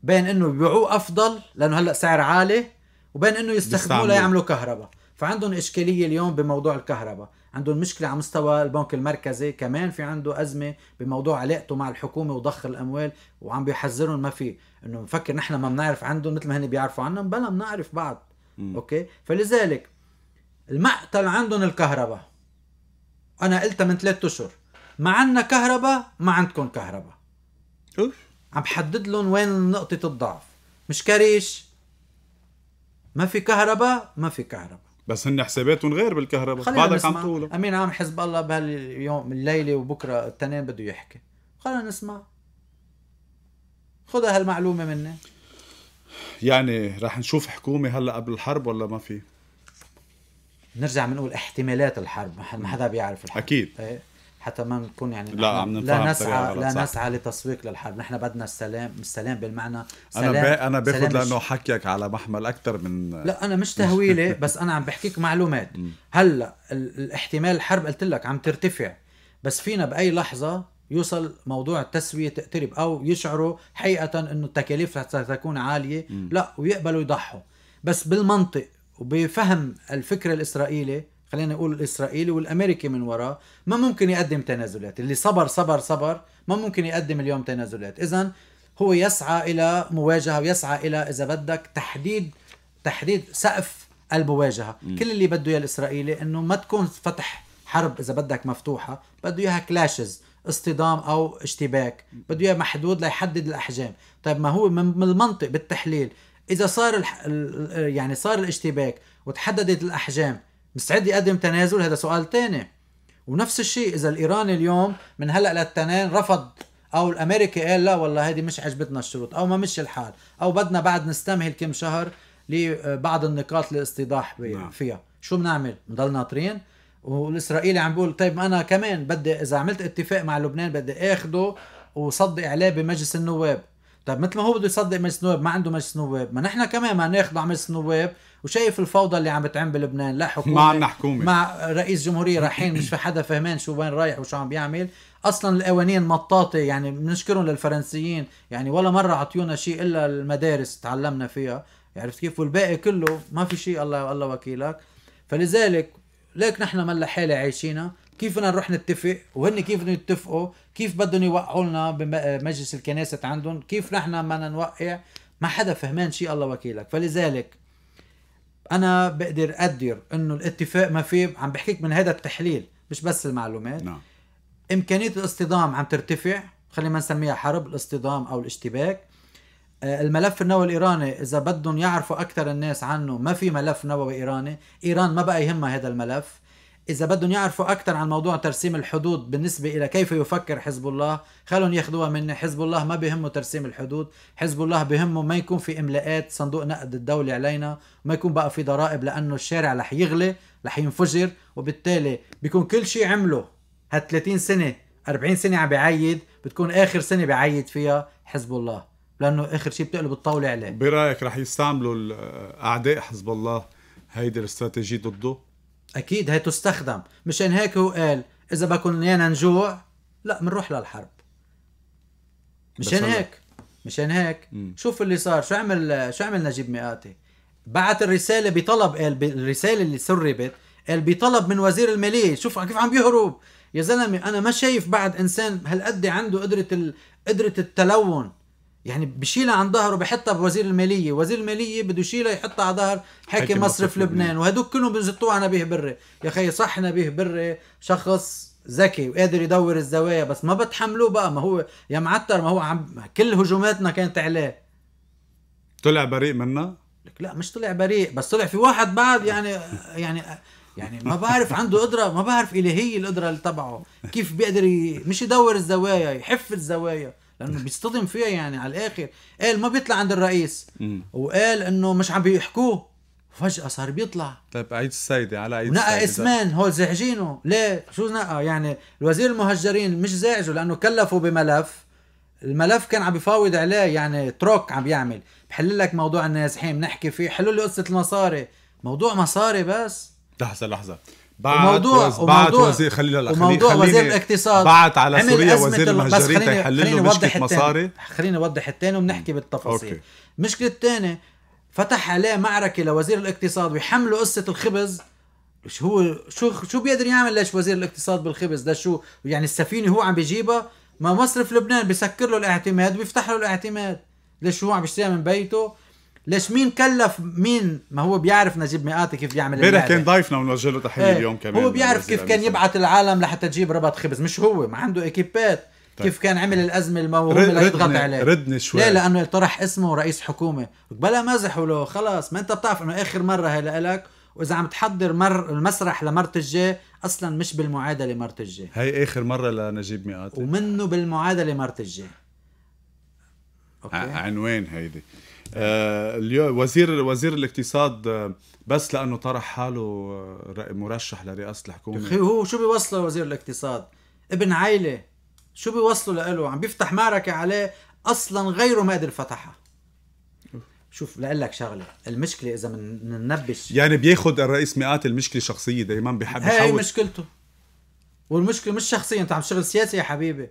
بين انه بيبيعوه افضل لانه هلا سعر عالي وبين انه يستخدموه ليعملوا كهرباء فعندهم اشكاليه اليوم بموضوع الكهرباء عندهم مشكله على مستوى البنك المركزي كمان في عنده ازمه بموضوع علاقته مع الحكومه وضخ الاموال وعم بيحذرهم ما في انه مفكر نحن ما بنعرف عندهم مثل ما هن بيعرفوا عنا بلا بنعرف بعض م. اوكي فلذلك المقتل عندهم الكهرباء انا قلتها من ثلاثة اشهر ما عندنا كهرباء ما عندكم كهرباء اوف عم بحدد لهم وين نقطه الضعف مش كريش ما في كهرباء ما في كهرباء بس هن حساباتهم غير بالكهرباء بعدك عم تقوله امين عام حزب الله بهاليوم الليله وبكره التنين بده يحكي خلينا نسمع خذ هالمعلومه مني يعني رح نشوف حكومه هلا قبل الحرب ولا ما في نرجع بنقول احتمالات الحرب ما حدا بيعرف الحرب اكيد ايه. حتى ما نكون يعني لا عم لا نسعى لا صح. نسعى لتسويق للحرب نحن بدنا السلام السلام بالمعنى سلام انا انا باخذ لانه حكيك على محمل اكثر من لا انا مش تهويله بس انا عم بحكيك معلومات هلا الاحتمال الحرب قلت لك عم ترتفع بس فينا باي لحظه يوصل موضوع التسويه تقترب او يشعروا حقيقه انه التكاليف ستكون عاليه م. لا ويقبلوا يضحوا بس بالمنطق وبفهم الفكر الاسرائيلي خلينا نقول الاسرائيلي والامريكي من وراه ما ممكن يقدم تنازلات اللي صبر صبر صبر ما ممكن يقدم اليوم تنازلات اذا هو يسعى الى مواجهه ويسعى الى اذا بدك تحديد تحديد سقف المواجهه م. كل اللي بده اياه الاسرائيلي انه ما تكون فتح حرب اذا بدك مفتوحه بده اياها كلاشز اصطدام او اشتباك بده اياه محدود ليحدد الاحجام طيب ما هو من المنطق بالتحليل اذا صار الح... يعني صار الاشتباك وتحددت الاحجام مستعد يقدم تنازل هذا سؤال ثاني ونفس الشيء اذا الايراني اليوم من هلا للتنين رفض او الامريكي قال لا والله هذه مش عجبتنا الشروط او ما مشي الحال او بدنا بعد نستمهل كم شهر لبعض النقاط الاستيضاح نعم. فيها شو بنعمل بنضل ناطرين والاسرائيلي عم بيقول طيب انا كمان بدي اذا عملت اتفاق مع لبنان بدي اخده وصدق عليه بمجلس النواب طيب مثل ما هو بده يصدق مجلس النواب ما عنده مجلس نواب ما نحن كمان ما ناخده على مجلس النواب وشايف الفوضى اللي عم بتعم بلبنان لا حكومه مع عندنا حكومه مع رئيس جمهوريه رايحين مش في حدا فهمان شو وين رايح وشو عم بيعمل اصلا القوانين مطاطه يعني بنشكرهم للفرنسيين يعني ولا مره عطيونا شيء الا المدارس تعلمنا فيها عرفت كيف والباقي كله ما في شيء الله الله وكيلك فلذلك ليك نحن ملا حالة عايشينا كيف بدنا نروح نتفق وهن كيف بدهم يتفقوا كيف بدهم يوقعوا لنا بمجلس الكنيسة عندهم كيف نحن بدنا نوقع ما حدا فهمان شيء الله وكيلك فلذلك انا بقدر اقدر انه الاتفاق ما فيه عم بحكيك من هذا التحليل مش بس المعلومات نعم امكانيه الاصطدام عم ترتفع خلينا ما نسميها حرب الاصطدام او الاشتباك آه، الملف النووي الايراني اذا بدهم يعرفوا اكثر الناس عنه ما في ملف نووي ايراني ايران ما بقى يهمها هذا الملف إذا بدهم يعرفوا أكثر عن موضوع ترسيم الحدود بالنسبة إلى كيف يفكر حزب الله خلهم ياخذوها من حزب الله ما بهمه ترسيم الحدود حزب الله بهمه ما يكون في إملاءات صندوق نقد الدولة علينا ما يكون بقى في ضرائب لأنه الشارع رح يغلي رح ينفجر وبالتالي بيكون كل شيء عمله هال 30 سنة 40 سنة عم بعيد بتكون آخر سنة بعيد فيها حزب الله لأنه آخر شيء بتقلب الطاولة عليه برأيك رح يستعملوا أعداء حزب الله هيدي الاستراتيجية ضده؟ اكيد هي تستخدم مشان هيك هو قال اذا بكون لنا نجوع لا بنروح للحرب مشان هيك مشان هيك مم. شوف اللي صار شو عمل شو عمل نجيب مئاتي بعت الرساله بطلب قال الرساله اللي سربت قال بطلب من وزير الماليه شوف كيف عم بيهرب يا زلمه انا ما شايف بعد انسان هالقد عنده قدره قدره التلون يعني بشيلها عن ظهره بحطها بوزير الماليه، وزير الماليه بده يشيلها يحطها على ظهر حكي مصرف لبنان, لبنان. وهدول كلهم بيزتوه على نبيه بري، يا اخي صح نبيه بري شخص ذكي وقادر يدور الزوايا بس ما بتحملوه بقى ما هو يا معتر ما هو عم كل هجوماتنا كانت عليه طلع بريء منا؟ لك لا مش طلع بريء بس طلع في واحد بعد يعني يعني يعني ما بعرف عنده قدرة ما بعرف إلهية القدرة اللي تبعه كيف بيقدر ي... مش يدور الزوايا يحف الزوايا لانه بيصطدم فيها يعني على الاخر قال ما بيطلع عند الرئيس وقال انه مش عم بيحكوه فجأة صار بيطلع طيب عيد السيدة على عيد نقى اسمان هو زعجينه ليه شو نقى يعني الوزير المهجرين مش زعجه لأنه كلفه بملف الملف كان عم بيفاوض عليه يعني تروك عم بيعمل بحل لك موضوع النازحين بنحكي فيه حلوا لي قصة المصاري موضوع مصاري بس لحظة لحظة بعت وموضوع بعت وزير خلينا لا وموضوع خليني... وزير الاقتصاد بعت على سوريا وزير المهجرين يحل له مشكله مصاري خليني اوضح الثاني وبنحكي بالتفاصيل أوكي. المشكله الثانيه فتح عليه معركه لوزير الاقتصاد ويحملوا قصه الخبز شو هو شو شو بيقدر يعمل ليش وزير الاقتصاد بالخبز ده شو يعني السفينه هو عم بيجيبها ما مصرف لبنان بيسكر له الاعتماد ويفتح له الاعتماد ليش هو عم بيشتريها من بيته ليش مين كلف مين ما هو بيعرف نجيب مئات كيف بيعمل امبارح كان ضيفنا ونوجه له تحيه ايه. اليوم كمان هو بيعرف كيف كان يبعث العالم لحتى تجيب ربط خبز مش هو ما عنده ايكيبات طيب. كيف كان عمل الازمه الموهومه يضغط عليه ردني شوي ليه لانه طرح اسمه رئيس حكومه بلا مزح ولو خلاص ما انت بتعرف انه اخر مره هي لك واذا عم تحضر مر المسرح لمرت الجاي اصلا مش بالمعادله مرت الجاي هي اخر مره لنجيب مئات ومنه بالمعادله مرت الجاي اوكي عنوان هيدي آه، اليوم وزير وزير الاقتصاد آه، بس لانه طرح حاله آه، مرشح لرئاسه الحكومه هو شو بيوصله وزير الاقتصاد ابن عيله شو بيوصله لإله؟ عم بيفتح معركه عليه اصلا غيره ما قدر فتحها شوف لك شغله المشكله اذا ننبش يعني بياخذ الرئيس مئات المشكله شخصيه دائما بحب هاي مشكلته والمشكله مش شخصيه انت عم تشتغل سياسي يا حبيبي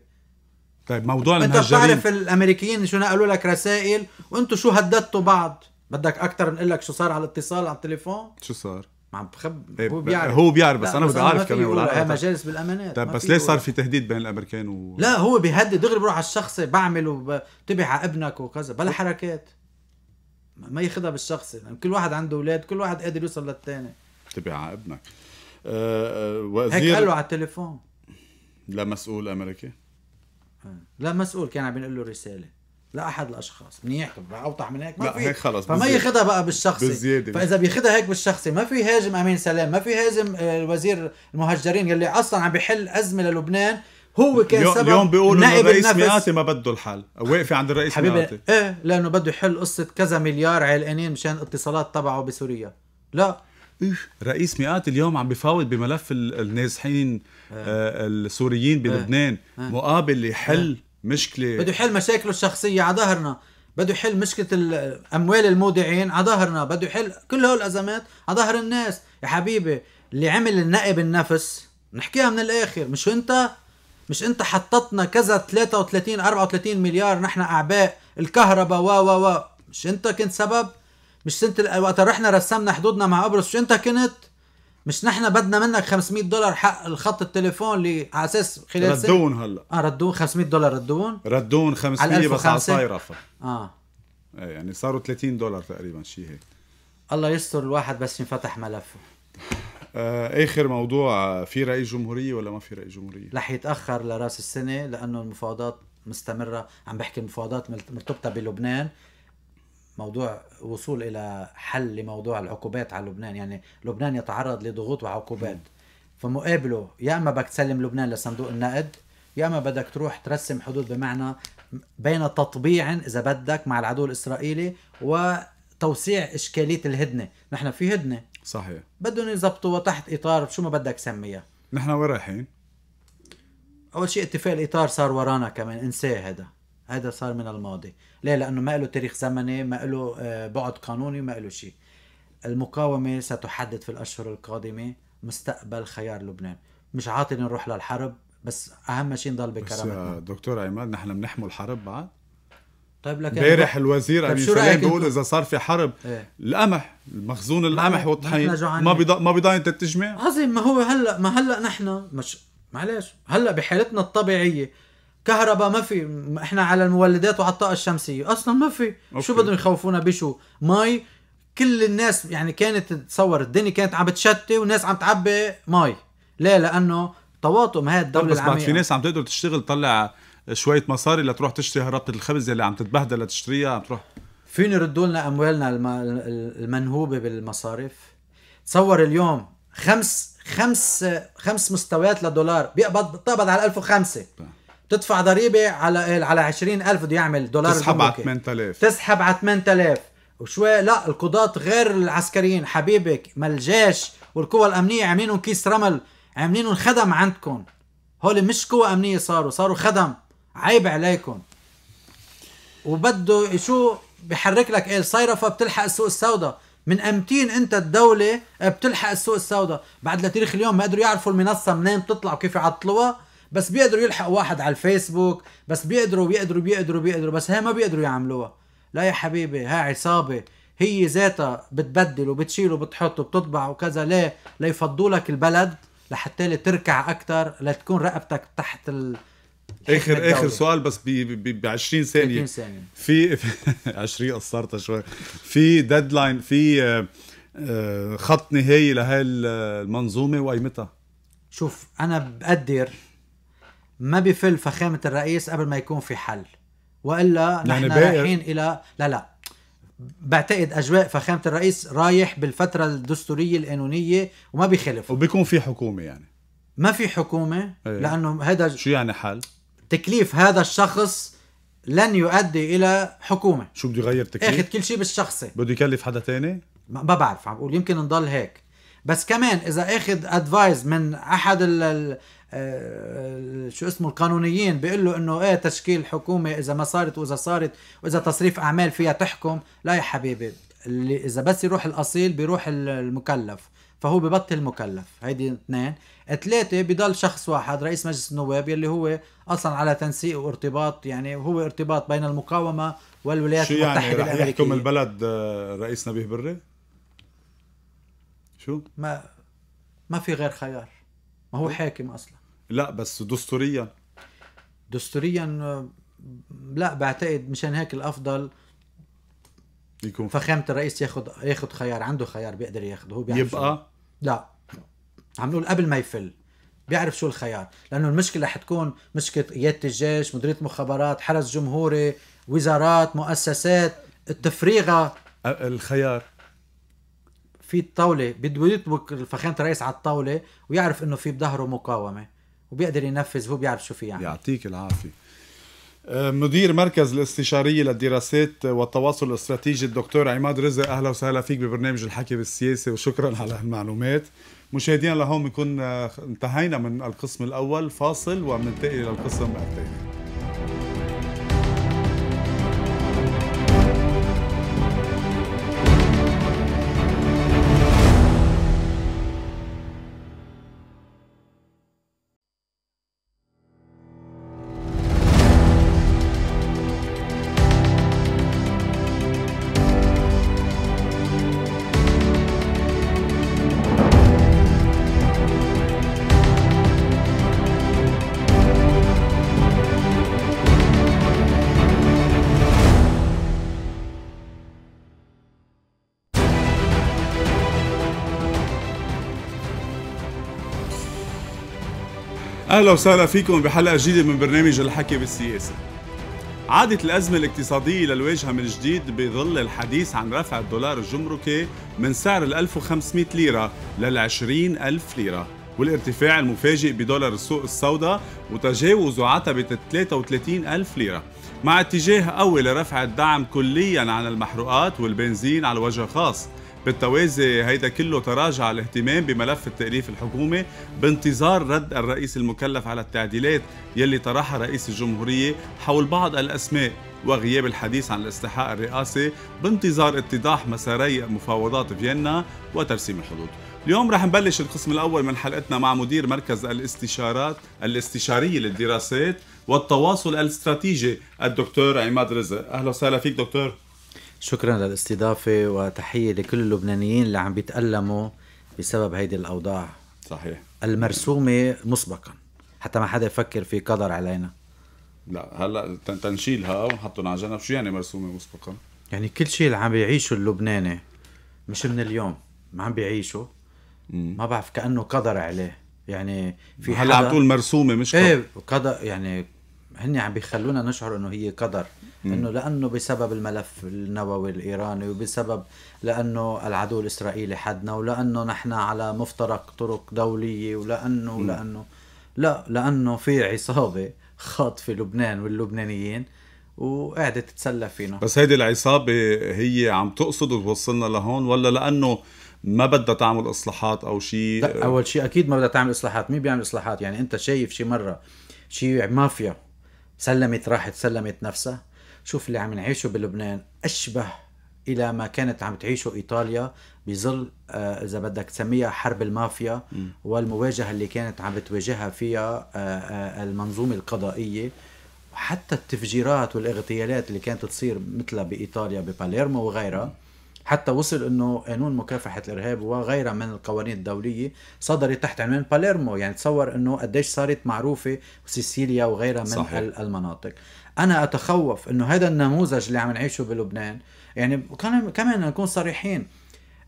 طيب موضوع انت بتعرف الامريكيين شو نقلوا لك رسائل وانتم شو هددتوا بعض بدك اكثر من لك شو صار على الاتصال على التليفون شو صار ما عم بخب إيه، هو بيعرف هو بيعرف بس انا بدي اعرف كمان والله آه، مجالس بالامانات طيب بس ليه صار في تهديد بين الامريكان و لا هو بيهدد دغري بروح على الشخصي بعمل وبتبع على ابنك وكذا بلا حركات ما ياخذها بالشخصي يعني كل واحد عنده اولاد كل واحد قادر يوصل للثاني تبع على ابنك أه, آه، وزير هيك قال له على التليفون لمسؤول امريكي لا مسؤول كان عم ينقل له رساله لاحد الاشخاص منيح اوضح من هيك ما لا في هيك خلص فما ياخذها بقى بالشخصي بالزيادة. فاذا بياخذها هيك بالشخصي ما في هاجم امين سلام ما في هاجم آه، الوزير المهجرين يلي اصلا عم بيحل ازمه للبنان هو كان اليوم سبب اليوم بيقولوا انه الرئيس مئاتي ما بده الحل واقفه عند الرئيس حبيبي مئاتي ايه لانه بده يحل قصه كذا مليار علقانين مشان اتصالات تبعه بسوريا لا رئيس مئات اليوم عم بفاوض بملف النازحين آه. آه، السوريين آه. بلبنان مقابل يحل مشكله بده يحل مشاكله الشخصيه على ظهرنا بده يحل مشكله الاموال المودعين على ظهرنا بده يحل كل هول الازمات على ظهر الناس يا حبيبي اللي عمل النقي بالنفس نحكيها من الاخر مش انت مش انت حطتنا كذا 33 34 مليار نحن اعباء الكهرباء و و و مش انت كنت سبب مش انت وقت رحنا رسمنا حدودنا مع قبرص مش انت كنت مش نحن بدنا منك 500 دولار حق الخط التليفون اللي على اساس خلال ردون سنة. هلا اه ردون 500 دولار ردون ردون 500 بس على صايرفه اه ايه يعني صاروا 30 دولار تقريبا شيء هيك الله يستر الواحد بس ينفتح ملفه آه اخر موضوع في رئيس جمهوريه ولا ما في رئيس جمهوريه؟ رح يتاخر لراس السنه لانه المفاوضات مستمره عم بحكي المفاوضات مرتبطه بلبنان موضوع وصول الى حل لموضوع العقوبات على لبنان يعني لبنان يتعرض لضغوط وعقوبات فمقابله يا اما بدك تسلم لبنان لصندوق النقد يا اما بدك تروح ترسم حدود بمعنى بين تطبيع اذا بدك مع العدو الاسرائيلي وتوسيع اشكاليه الهدنه نحن في هدنه صحيح بدهم يظبطوها تحت اطار شو ما بدك سميها نحن وين رايحين اول شيء اتفاق الاطار صار ورانا كمان انساه هذا هذا صار من الماضي ليه لانه ما له تاريخ زمني ما له آه، بعد قانوني ما له شيء المقاومه ستحدد في الاشهر القادمه مستقبل خيار لبنان مش عاطل نروح للحرب بس اهم شيء نضل بكرامتنا بس دكتور عماد نحن بنحمل الحرب بعد طيب لكن امبارح الوزير طيب، امين سليم بيقول اذا صار في حرب إيه؟ القمح المخزون القمح والطحين ما بيض... ما بضاين تتجمع عظيم ما هو هلا ما هلا نحن مش معلش هلا بحالتنا الطبيعيه كهرباء ما في احنا على المولدات وعلى الطاقه الشمسيه اصلا ما في أوكي. شو بدهم يخوفونا بشو مي كل الناس يعني كانت تصور الدنيا كانت عم بتشتي وناس عم تعبي مي ليه لانه طواطم هاي الدوله بس العميقة. بعد في ناس عم تقدر تشتغل تطلع شويه مصاري لتروح تشتري هربة الخبز اللي عم تتبهدل لتشتريها عم تروح فين يردوا لنا اموالنا المنهوبه بالمصارف تصور اليوم خمس خمس خمس مستويات لدولار بيقبض بتقبض على 1005 تدفع ضريبه على على 20000 بده يعمل دولار تسحب على 8000 تسحب على 8000 وشوي لا القضاة غير العسكريين حبيبك ما الجيش والقوى الامنيه عاملينهم كيس رمل عاملينهم خدم عندكم هول مش قوى امنيه صاروا صاروا خدم عيب عليكم وبده شو بحرك لك ايه الصيرفه بتلحق السوق السوداء من امتين انت الدوله بتلحق السوق السوداء بعد لتاريخ اليوم ما قدروا يعرفوا المنصه منين بتطلع وكيف يعطلوها بس بيقدروا يلحقوا واحد على الفيسبوك بس بيقدروا بيقدروا بيقدروا بيقدروا بس هي ما بيقدروا يعملوها لا يا حبيبي هاي عصابه هي ذاتها بتبدل وبتشيل وبتحط وبتطبع وكذا ليه ليفضوا لك البلد لحتى تركع اكثر لتكون رقبتك تحت ال... اخر الدولة. اخر سؤال بس ب 20 ثانيه ثانيه في 20 قصرتها شوي في ديدلاين في آه، آه، خط نهائي لهي المنظومه وايمتى شوف انا بقدر ما بفل فخامه الرئيس قبل ما يكون في حل والا يعني نحن يعني رايحين الى لا لا بعتقد اجواء فخامه الرئيس رايح بالفتره الدستوريه القانونيه وما بيخلف وبيكون في حكومه يعني ما في حكومه أيه. لانه هذا شو يعني حل تكليف هذا الشخص لن يؤدي الى حكومه شو بده يغير تكليف اخذ كل شيء بالشخصي بده يكلف حدا تاني ما بعرف عم بقول يمكن نضل هيك بس كمان اذا اخذ ادفايز من احد ال آه، شو اسمه القانونيين بيقول له انه ايه تشكيل حكومه اذا ما صارت واذا صارت واذا تصريف اعمال فيها تحكم لا يا حبيبي اللي اذا بس يروح الاصيل بيروح المكلف فهو ببطل مكلف هيدي اثنين ثلاثة بضل شخص واحد رئيس مجلس النواب يلي هو أصلا على تنسيق وارتباط يعني هو ارتباط بين المقاومة والولايات شو يعني المتحدة يعني رح يحكم البلد آه، رئيس نبيه بري؟ شو؟ ما ما في غير خيار ما هو إيه؟ حاكم أصلا لا بس دستوريا دستوريا آه، لا بعتقد مشان هيك الافضل يكون فخامه الرئيس ياخذ ياخذ خيار عنده خيار بيقدر ياخذه هو بيعرف يبقى لا عم نقول قبل ما يفل بيعرف شو الخيار لانه المشكله حتكون مشكله قياده الجيش مديريه مخابرات حرس جمهوري وزارات مؤسسات التفريغه الخيار في الطاوله بده يطبق فخامه الرئيس على الطاوله ويعرف انه في بظهره مقاومه وبيقدر ينفذ هو بيعرف شو في يعني. يعطيك العافيه آه، مدير مركز الاستشارية للدراسات والتواصل الاستراتيجي الدكتور عماد رزق أهلا وسهلا فيك ببرنامج الحكي بالسياسة وشكرا على المعلومات مشاهدينا لهون بنكون آه، انتهينا من القسم الأول فاصل ومنتقل إلى القسم الثاني اهلا وسهلا فيكم بحلقه جديده من برنامج الحكي بالسياسه. عادت الازمه الاقتصاديه للواجهه من جديد بظل الحديث عن رفع الدولار الجمركي من سعر ال 1500 ليره لل 20000 ليره. والارتفاع المفاجئ بدولار السوق السوداء وتجاوزه عتبة ال 33000 ليرة مع اتجاه قوي لرفع الدعم كليا عن المحروقات والبنزين على وجه خاص بالتوازي هيدا كله تراجع الاهتمام بملف التأليف الحكومي بانتظار رد الرئيس المكلف على التعديلات يلي طرحها رئيس الجمهورية حول بعض الأسماء وغياب الحديث عن الاستحقاق الرئاسي بانتظار اتضاح مساري مفاوضات فيينا وترسيم الحدود اليوم رح نبلش القسم الأول من حلقتنا مع مدير مركز الاستشارات الاستشارية للدراسات والتواصل الاستراتيجي الدكتور عماد رزق أهلا وسهلا فيك دكتور شكرا للاستضافة وتحية لكل اللبنانيين اللي عم بيتألموا بسبب هيدي الأوضاع صحيح المرسومة مسبقا حتى ما حدا يفكر في قدر علينا لا هلا تنشيلها ونحطهم على جنب شو يعني مرسومة مسبقا يعني كل شيء اللي عم بيعيشه اللبناني مش من اليوم ما عم بيعيشه ما بعرف كأنه قدر عليه يعني في هلا عم تقول مرسومة مش قدر ايه قدر يعني هن عم بيخلونا نشعر انه هي قدر انه لانه بسبب الملف النووي الايراني وبسبب لانه العدو الاسرائيلي حدنا ولانه نحن على مفترق طرق دوليه ولانه ولانه لانه لا لانه في عصابه خاطفه لبنان واللبنانيين وقاعده تتسلى فينا بس هيدي العصابه هي عم تقصد توصلنا لهون ولا لانه ما بدها تعمل اصلاحات او شيء لا اول شيء اكيد ما بدها تعمل اصلاحات مين بيعمل اصلاحات يعني انت شايف شي مره شي مافيا سلمت راحت سلمت نفسها شوف اللي عم نعيشه بلبنان أشبه إلى ما كانت عم تعيشه إيطاليا بظل آه إذا بدك تسميها حرب المافيا م. والمواجهة اللي كانت عم بتواجهها فيها آه آه المنظومة القضائية وحتى التفجيرات والاغتيالات اللي كانت تصير مثلها بإيطاليا بباليرمو وغيرها م. حتى وصل انه قانون مكافحه الارهاب وغيرها من القوانين الدوليه صدرت تحت عنوان باليرمو يعني تصور انه قديش صارت معروفه سيسيليا وغيرها من صحيح. المناطق انا اتخوف انه هذا النموذج اللي عم نعيشه بلبنان يعني كمان نكون صريحين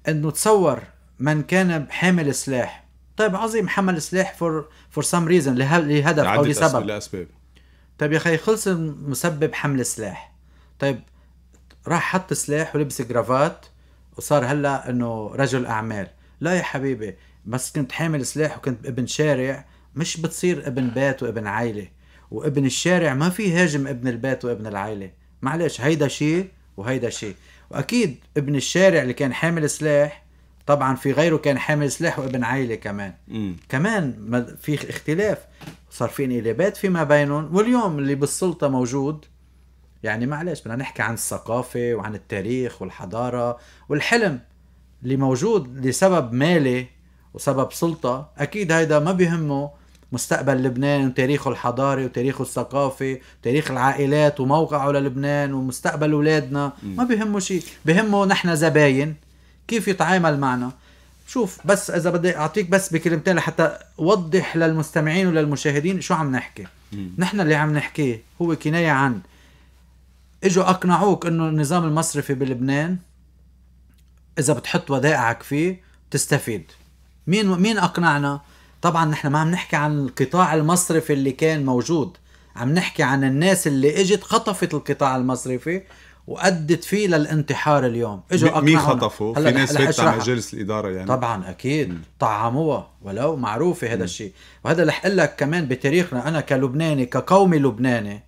انه تصور من كان حامل سلاح طيب عظيم حمل سلاح فور فور سام ريزن لهدف او لسبب لاسباب طيب يا اخي خلص مسبب حمل سلاح طيب راح حط سلاح ولبس جرافات وصار هلا انه رجل اعمال لا يا حبيبي بس كنت حامل سلاح وكنت ابن شارع مش بتصير ابن بيت وابن عائله وابن الشارع ما في هاجم ابن البيت وابن العائله معلش هيدا شيء وهيدا شيء واكيد ابن الشارع اللي كان حامل سلاح طبعا في غيره كان حامل سلاح وابن عائله كمان م. كمان في اختلاف صار في انقلابات فيما بينهم واليوم اللي بالسلطه موجود يعني معلش بدنا نحكي عن الثقافة وعن التاريخ والحضارة والحلم اللي موجود لسبب مالي وسبب سلطة أكيد هيدا ما بيهمه مستقبل لبنان وتاريخه الحضاري وتاريخه الثقافي تاريخ العائلات وموقعه للبنان ومستقبل أولادنا ما بيهمه شيء بيهمه نحن زباين كيف يتعامل معنا شوف بس اذا بدي اعطيك بس بكلمتين لحتى اوضح للمستمعين وللمشاهدين شو عم نحكي نحن اللي عم نحكيه هو كنايه عن اجوا اقنعوك انه النظام المصرفي بلبنان اذا بتحط ودائعك فيه بتستفيد مين مين اقنعنا طبعا نحن ما عم نحكي عن القطاع المصرفي اللي كان موجود عم نحكي عن الناس اللي اجت خطفت القطاع المصرفي وادت فيه للانتحار اليوم اجوا مين خطفوا في ناس هيك على مجالس الاداره يعني طبعا اكيد طعموها ولو معروفه هذا الشيء وهذا رح اقول لك كمان بتاريخنا انا كلبناني كقومي لبناني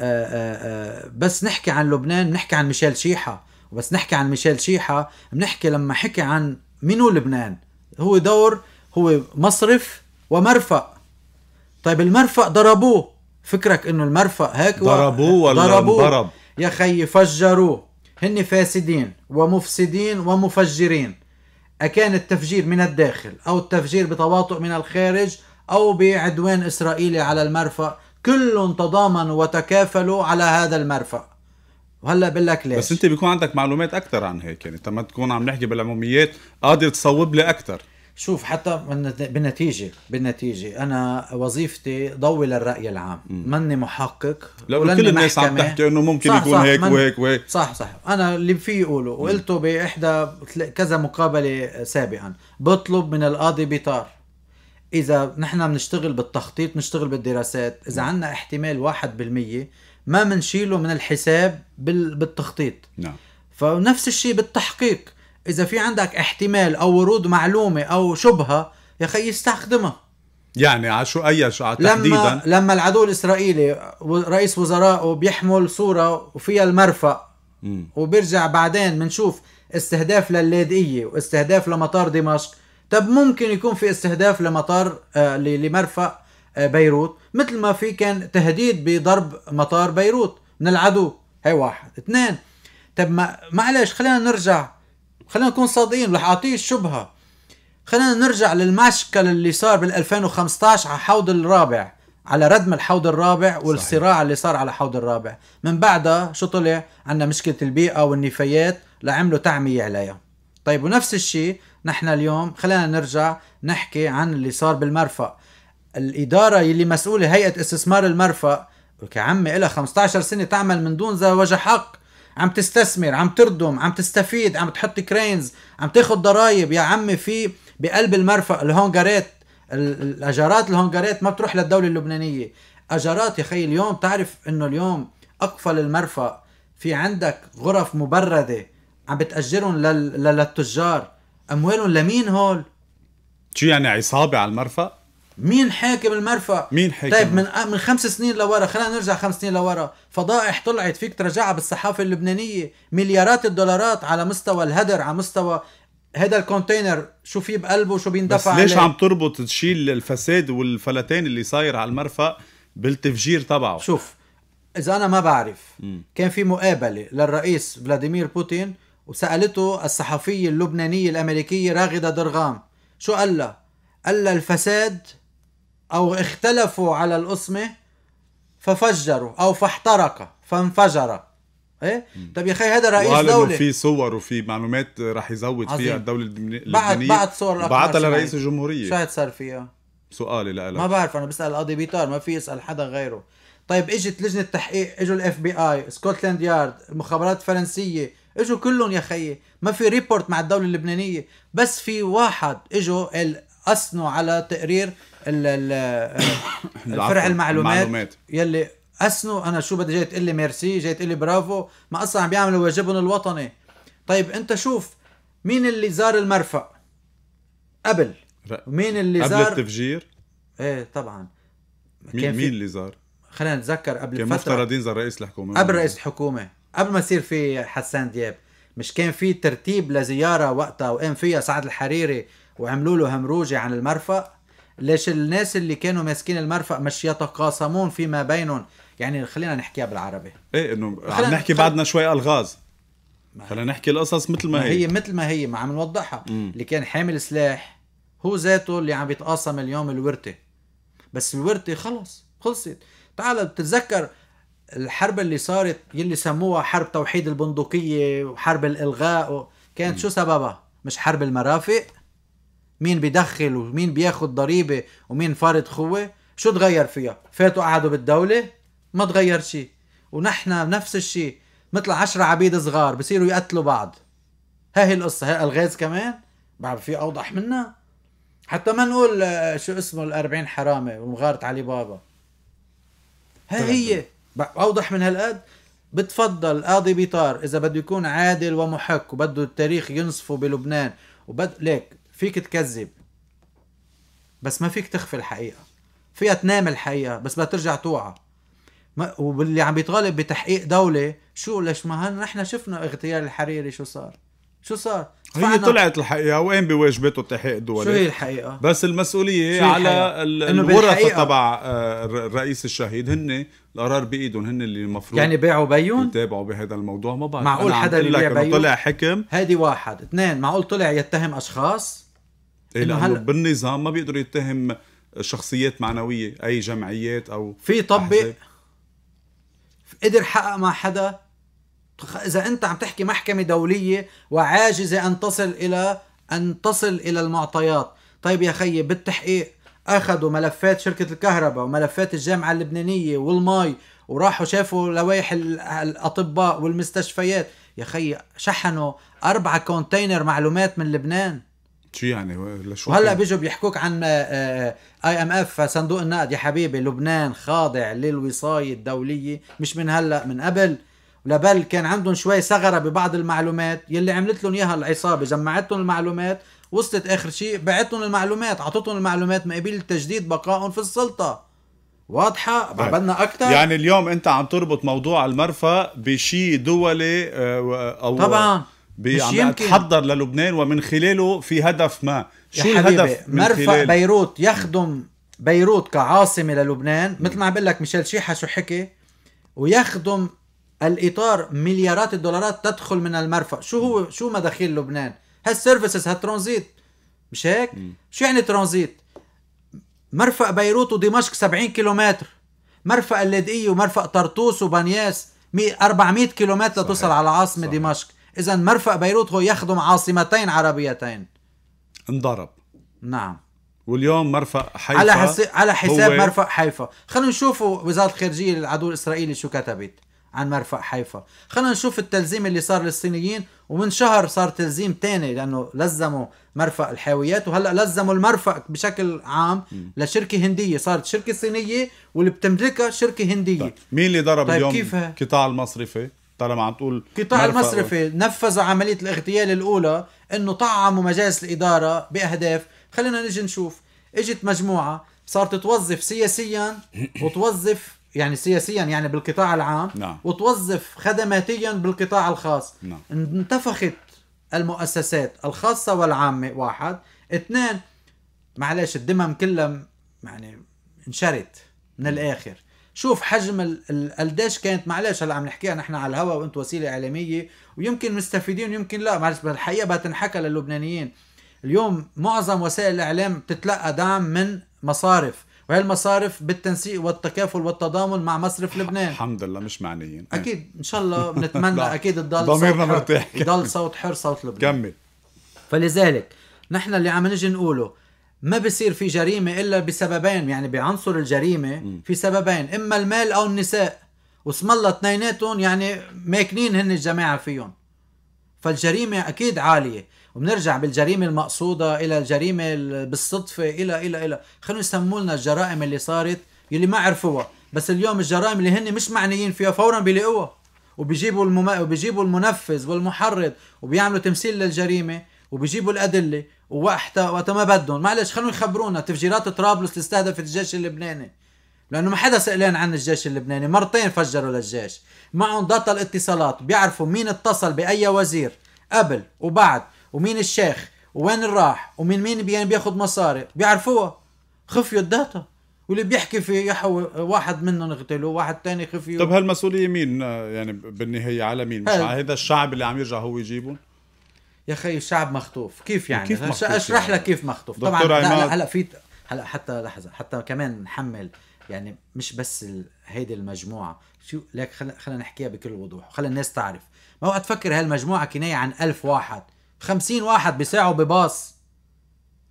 آه، آه، آه، بس نحكي عن لبنان نحكي عن ميشيل شيحة وبس نحكي عن ميشيل شيحة بنحكي لما حكي عن منو لبنان هو دور هو مصرف ومرفأ طيب المرفأ ضربوه فكرك انه المرفأ هيك ضربوه ولا ضربوه ضرب يا خيي فجروه هن فاسدين ومفسدين ومفجرين أكان التفجير من الداخل أو التفجير بتواطؤ من الخارج أو بعدوان إسرائيلي على المرفأ كل تضامنوا وتكافلوا على هذا المرفأ وهلا بقول لك ليش بس انت بيكون عندك معلومات اكثر عن هيك يعني ما تكون عم نحكي بالعموميات قادر تصوب لي اكثر شوف حتى بالنتيجه بالنتيجه انا وظيفتي ضوي للراي العام ماني محقق لا كل الناس عم تحكي انه ممكن صح يكون صح هيك وهيك وهيك صح صح انا اللي في يقوله وقلته باحدى كذا مقابله سابقا بطلب من القاضي بيطار اذا نحن بنشتغل بالتخطيط بنشتغل بالدراسات اذا نعم. عندنا احتمال 1% ما بنشيله من الحساب بالتخطيط نعم فنفس الشيء بالتحقيق اذا في عندك احتمال او ورود معلومه او شبهه يا اخي استخدمها يعني على شو اي شو تحديدا لما لما العدو الاسرائيلي رئيس وزرائه بيحمل صورة وفيها المرفأ وبيرجع بعدين بنشوف استهداف للاذقية واستهداف لمطار دمشق طب ممكن يكون في استهداف لمطار آه، لمرفأ آه، بيروت مثل ما في كان تهديد بضرب مطار بيروت من العدو هي واحد اثنين طب ما معلش خلينا نرجع خلينا نكون صادقين رح اعطيه الشبهه خلينا نرجع للمشكل اللي صار بال 2015 على حوض الرابع على ردم الحوض الرابع والصراع صحيح. اللي صار على حوض الرابع من بعدها شو طلع عندنا مشكله البيئه والنفايات لعملوا تعميه عليها طيب ونفس الشيء نحن اليوم خلينا نرجع نحكي عن اللي صار بالمرفأ الإدارة اللي مسؤولة هيئة استثمار المرفأ لك يا عمي إلها 15 سنة تعمل من دون زواج حق عم تستثمر عم تردم عم تستفيد عم تحط كرينز عم تاخد ضرائب يا عمي في بقلب المرفأ الهونجرات الأجارات الهونجرات ما بتروح للدولة اللبنانية أجارات يا خي اليوم تعرف إنه اليوم أقفل المرفأ في عندك غرف مبردة عم بتاجرهم لل... للتجار اموالهم لمين هول شو يعني عصابه على المرفأ مين حاكم المرفأ مين حاكم طيب من من خمس سنين لورا خلينا نرجع خمس سنين لورا فضائح طلعت فيك ترجعها بالصحافه اللبنانيه مليارات الدولارات على مستوى الهدر على مستوى هذا الكونتينر شو في بقلبه شو بيندفع بس ليش عليه؟ عم تربط تشيل الفساد والفلتان اللي صاير على المرفأ بالتفجير تبعه شوف اذا انا ما بعرف م. كان في مقابله للرئيس فلاديمير بوتين وسألته الصحفية اللبنانية الأمريكية راغدة درغام شو قال لها؟ قال لها الفساد أو اختلفوا على القسمة ففجروا أو فاحترق فانفجر ايه طب يا اخي هذا رئيس وقال دوله في صور وفي معلومات رح يزود عظيم. فيها الدوله اللبنانيه بعت بعت صور بعتها لرئيس الجمهوريه شو صار فيها؟ سؤالي لألك ما بعرف انا بسال قاضي بيطار ما في يسال حدا غيره طيب اجت لجنه تحقيق اجوا الاف بي اي سكوتلاند يارد المخابرات الفرنسيه اجوا كلهم يا خيي ما في ريبورت مع الدوله اللبنانيه بس في واحد اجوا قال اثنوا على تقرير الفرع المعلومات المعلومات يلي اثنوا انا شو بدي جاي تقول لي ميرسي جاي تقول لي برافو ما اصلا عم بيعملوا واجبهم الوطني طيب انت شوف مين اللي زار المرفأ قبل مين اللي قبل زار قبل التفجير ايه طبعا مين, مين اللي زار خلينا نتذكر قبل كان فترة مفترضين زار رئيس الحكومه قبل رئيس الحكومه قبل ما يصير في حسان دياب مش كان في ترتيب لزياره وقتها وقام فيها سعد الحريري وعملوا له همروجه عن المرفأ ليش الناس اللي كانوا ماسكين المرفأ مش يتقاسمون فيما بينهم يعني خلينا نحكيها بالعربي ايه انه عم نحكي بعدنا شوي الغاز خلينا نحكي القصص مثل ما, ما هي هي مثل ما هي ما عم نوضحها مم. اللي كان حامل سلاح هو ذاته اللي عم بيتقاسم اليوم الورثه بس الورثه خلص خلصت تعال بتتذكر الحرب اللي صارت يلي سموها حرب توحيد البندقيه وحرب الالغاء كانت شو سببها مش حرب المرافق مين بيدخل ومين بياخد ضريبه ومين فارض خوه شو تغير فيها فاتوا قعدوا بالدوله ما تغير شيء ونحن نفس الشيء مثل عشرة عبيد صغار بصيروا يقتلوا بعض ها هي القصه هي الغاز كمان بعد في اوضح منها حتى ما نقول آه، شو اسمه الأربعين حرامي ومغارة علي بابا ها هي اوضح من هالقد بتفضل قاضي بيطار اذا بده يكون عادل ومحق وبده التاريخ ينصفه بلبنان وبد ليك فيك تكذب بس ما فيك تخفي الحقيقه فيها تنام الحقيقه بس بدها ترجع توعى واللي عم بيطالب بتحقيق دولة شو ليش ما هن نحن شفنا اغتيال الحريري شو صار شو صار هي طلعت الحقيقه وين بواجبته تحقيق الدولي شو هي الحقيقه بس المسؤوليه على الورثه تبع آه، الرئيس الشهيد هن القرار بايدهم هن اللي المفروض يعني بيعوا بيون يتابعوا بهذا الموضوع ما بعرف معقول حدا اللي بيع بيون طلع حكم هذه واحد اثنين معقول طلع يتهم اشخاص إيه لانه هل... بالنظام ما بيقدروا يتهم شخصيات معنويه اي جمعيات او في طبق قدر حقق مع حدا اذا انت عم تحكي محكمه دوليه وعاجزه ان تصل الى ان تصل الى المعطيات طيب يا خيي بالتحقيق اخذوا ملفات شركه الكهرباء وملفات الجامعه اللبنانيه والمي وراحوا شافوا لوائح الاطباء والمستشفيات يا خي شحنوا أربعة كونتينر معلومات من لبنان شو يعني لشو وهلا بيجوا بيحكوك عن اي ام اف صندوق النقد يا حبيبي لبنان خاضع للوصايه الدوليه مش من هلا من قبل لبل كان عندهم شوي ثغره ببعض المعلومات يلي عملت لهم اياها العصابه جمعت لهم المعلومات وصلت اخر شيء بعتهم المعلومات اعطتهم المعلومات مقابل تجديد بقائهم في السلطه واضحه طيب. بدنا اكثر يعني اليوم انت عم تربط موضوع المرفأ بشيء دولي آه، آه، او طبعا مش يمكن. تحضر للبنان ومن خلاله في هدف ما شو يا الهدف من مرفأ خلال... بيروت يخدم بيروت كعاصمه للبنان مثل ما عم بقول لك ميشيل شيحة شو حكي ويخدم الاطار مليارات الدولارات تدخل من المرفأ شو هو شو مداخيل لبنان هالسيرفيسز هالترانزيت مش هيك؟ مم. شو يعني ترانزيت؟ مرفق بيروت ودمشق 70 كيلومتر مرفق اللاذقية ومرفق طرطوس وبنياس 400 كيلومتر لتوصل على عاصمة صحيح. دمشق إذا مرفق بيروت هو يخدم عاصمتين عربيتين انضرب نعم واليوم مرفق حيفا على حس... على حساب هو... مرفق حيفا خلينا نشوف وزارة الخارجية للعدو الإسرائيلي شو كتبت عن مرفق حيفا خلينا نشوف التلزيم اللي صار للصينيين ومن شهر صار تلزيم تاني لانه لزموا مرفق الحاويات وهلا لزموا المرفق بشكل عام لشركه هنديه صارت شركه صينيه واللي بتملكها شركه هنديه طيب. مين اللي ضرب طيب اليوم كيف قطاع المصرفي طالما عم تقول قطاع المصرفي و... نفذوا عمليه الاغتيال الاولى انه طعموا مجالس الاداره باهداف خلينا نجي نشوف اجت مجموعه صارت توظف سياسيا وتوظف يعني سياسيا يعني بالقطاع العام نعم. وتوظف خدماتيا بالقطاع الخاص نعم. انتفخت المؤسسات الخاصة والعامة واحد اثنين معلش الدمم كلها يعني انشرت من نعم. الاخر شوف حجم قديش كانت معلش هلا عم نحكيها نحن على الهواء وانتم وسيله اعلاميه ويمكن مستفيدين ويمكن لا معلش الحقيقه بدها تنحكى للبنانيين اليوم معظم وسائل الاعلام تتلقى دعم من مصارف وهي المصارف بالتنسيق والتكافل والتضامن مع مصرف لبنان الحمد لله مش معنيين اكيد ان شاء الله بنتمنى اكيد تضل ضميرنا مرتاح يضل صوت حر صوت لبنان كمل فلذلك نحن اللي عم نجي نقوله ما بصير في جريمة إلا بسببين يعني بعنصر الجريمة في سببين إما المال أو النساء واسم الله اثنيناتهم يعني ماكنين هن الجماعة فيهم فالجريمة أكيد عالية وبنرجع بالجريمة المقصودة إلى الجريمة بالصدفة إلى إلى إلى خلونا يسموا لنا الجرائم اللي صارت يلي ما عرفوها بس اليوم الجرائم اللي هن مش معنيين فيها فورا بيلاقوها وبيجيبوا المم... وبيجيبوا المنفذ والمحرض وبيعملوا تمثيل للجريمه وبيجيبوا الادله ووقتها وقتها ما بدهم معلش خلونا يخبرونا تفجيرات طرابلس اللي استهدفت الجيش اللبناني لانه ما حدا سالان عن الجيش اللبناني مرتين فجروا للجيش معهم داتا الاتصالات بيعرفوا مين اتصل باي وزير قبل وبعد ومين الشيخ وين راح ومين مين بيان بياخذ مصاري بيعرفوها خفيوا الداتا واللي بيحكي في يحو واحد منهم اغتلوه واحد تاني خفي طب هالمسؤوليه مين آه، يعني بالنهايه على مين مش على هذا الشعب اللي عم يرجع هو يجيبهم يا اخي الشعب مخطوف كيف يعني كيف مخطوف اشرح يعني. لك كيف مخطوف طبعا هلا في هلا حتى لحظه حتى كمان نحمل يعني مش بس ال... هيدي المجموعه شو لك خلينا نحكيها بكل وضوح وخلي الناس تعرف ما وقت تفكر هالمجموعه كنايه عن ألف واحد خمسين واحد بيساعوا بباص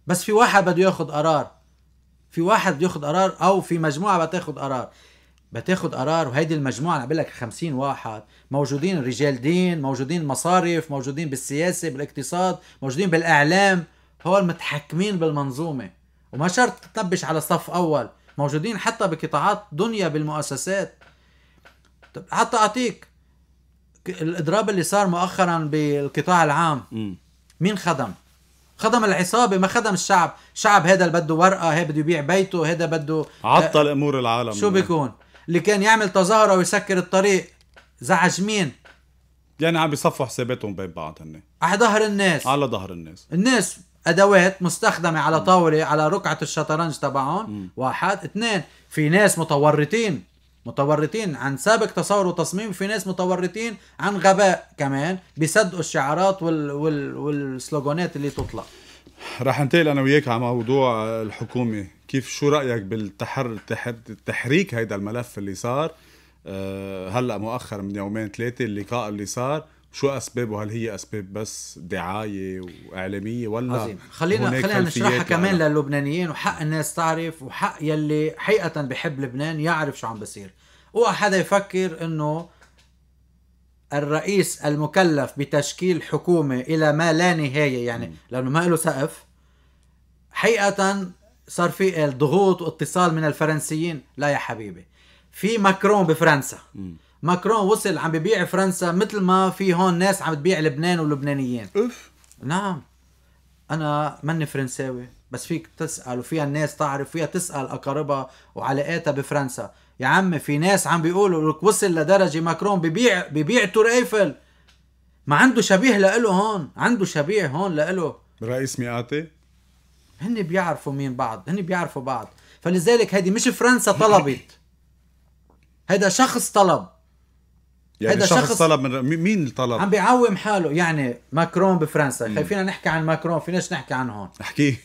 بس في واحد بده ياخذ قرار في واحد بده ياخذ قرار او في مجموعه بتاخذ قرار بتاخد قرار وهيدي المجموعه اللي بقول لك 50 واحد موجودين رجال دين موجودين مصارف موجودين بالسياسه بالاقتصاد موجودين بالاعلام هول متحكمين بالمنظومه وما شرط تطبش على صف اول موجودين حتى بقطاعات دنيا بالمؤسسات طب حتى اعطيك الاضراب اللي صار مؤخرا بالقطاع العام م. مين خدم خدم العصابه ما خدم الشعب الشعب هذا اللي بده ورقه هذا بده يبيع بيته هذا بده عطل امور العالم شو بيكون اللي كان يعمل تظاهره ويسكر الطريق زعج مين يعني عم بيصفوا حساباتهم بين بعض هن على ظهر الناس على ظهر الناس الناس ادوات مستخدمه على طاوله على رقعه الشطرنج تبعهم واحد اثنين في ناس متورطين متورطين عن سابق تصور وتصميم في ناس متورطين عن غباء كمان بيصدقوا الشعارات وال... وال... والسلوغونات اللي تطلع راح انتقل انا وياك على موضوع الحكومه كيف شو رايك بالتحر تحريك هيدا الملف اللي صار أه هلا مؤخرا من يومين ثلاثه اللقاء اللي صار شو اسبابه هل هي اسباب بس دعايه واعلاميه ولا عظيم. خلينا خلينا نشرحها كمان يعني؟ للبنانيين وحق الناس تعرف وحق يلي حقيقه بحب لبنان يعرف شو عم بصير اوعى حدا يفكر انه الرئيس المكلف بتشكيل حكومه الى ما لا نهايه يعني م. لانه ما له سقف حقيقه صار في ضغوط واتصال من الفرنسيين لا يا حبيبي في ماكرون بفرنسا م. ماكرون وصل عم ببيع فرنسا مثل ما في هون ناس عم تبيع لبنان ولبنانيين اوف نعم انا ماني فرنساوي بس فيك تسال وفيها الناس تعرف فيها تسال اقاربها وعلاقاتها بفرنسا يا عمي في ناس عم بيقولوا لك وصل لدرجه ماكرون ببيع ببيع تور ايفل ما عنده شبيه لإله هون عنده شبيه هون لإله رئيس مئاتي هن بيعرفوا مين بعض هن بيعرفوا بعض فلذلك هذه مش فرنسا طلبت هذا شخص طلب يعني هذا شخص طلب من مين طلب؟ عم بيعوم حاله يعني ماكرون بفرنسا خايفين نحكي عن ماكرون فيناش نحكي عن هون احكي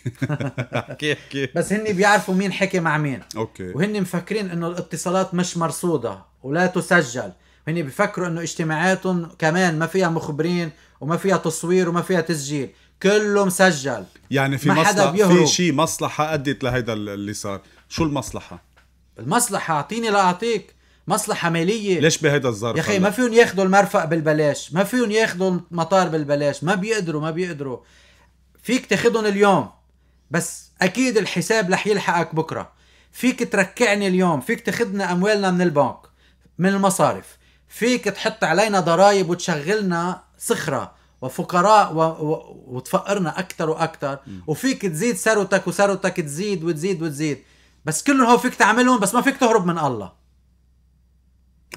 احكي احكي بس هن بيعرفوا مين حكي مع مين اوكي وهن مفكرين انه الاتصالات مش مرصوده ولا تسجل هن بيفكروا انه اجتماعاتهم كمان ما فيها مخبرين وما فيها تصوير وما فيها تسجيل كله مسجل يعني في مصلحه في شيء مصلحه ادت لهيدا اللي صار شو المصلحه المصلحه اعطيني لاعطيك مصلحه ماليه ليش بهيدا الظرف يا اخي ما فيهم ياخذوا المرفق بالبلاش ما فيهم ياخذوا المطار بالبلاش ما بيقدروا ما بيقدروا فيك تاخذهم اليوم بس اكيد الحساب رح يلحقك بكره فيك تركعني اليوم فيك تاخذنا اموالنا من البنك من المصارف فيك تحط علينا ضرائب وتشغلنا صخره وفقراء و... و... وتفقرنا اكثر واكثر وفيك تزيد ثروتك وثروتك تزيد وتزيد وتزيد بس كلهم فيك تعملهم بس ما فيك تهرب من الله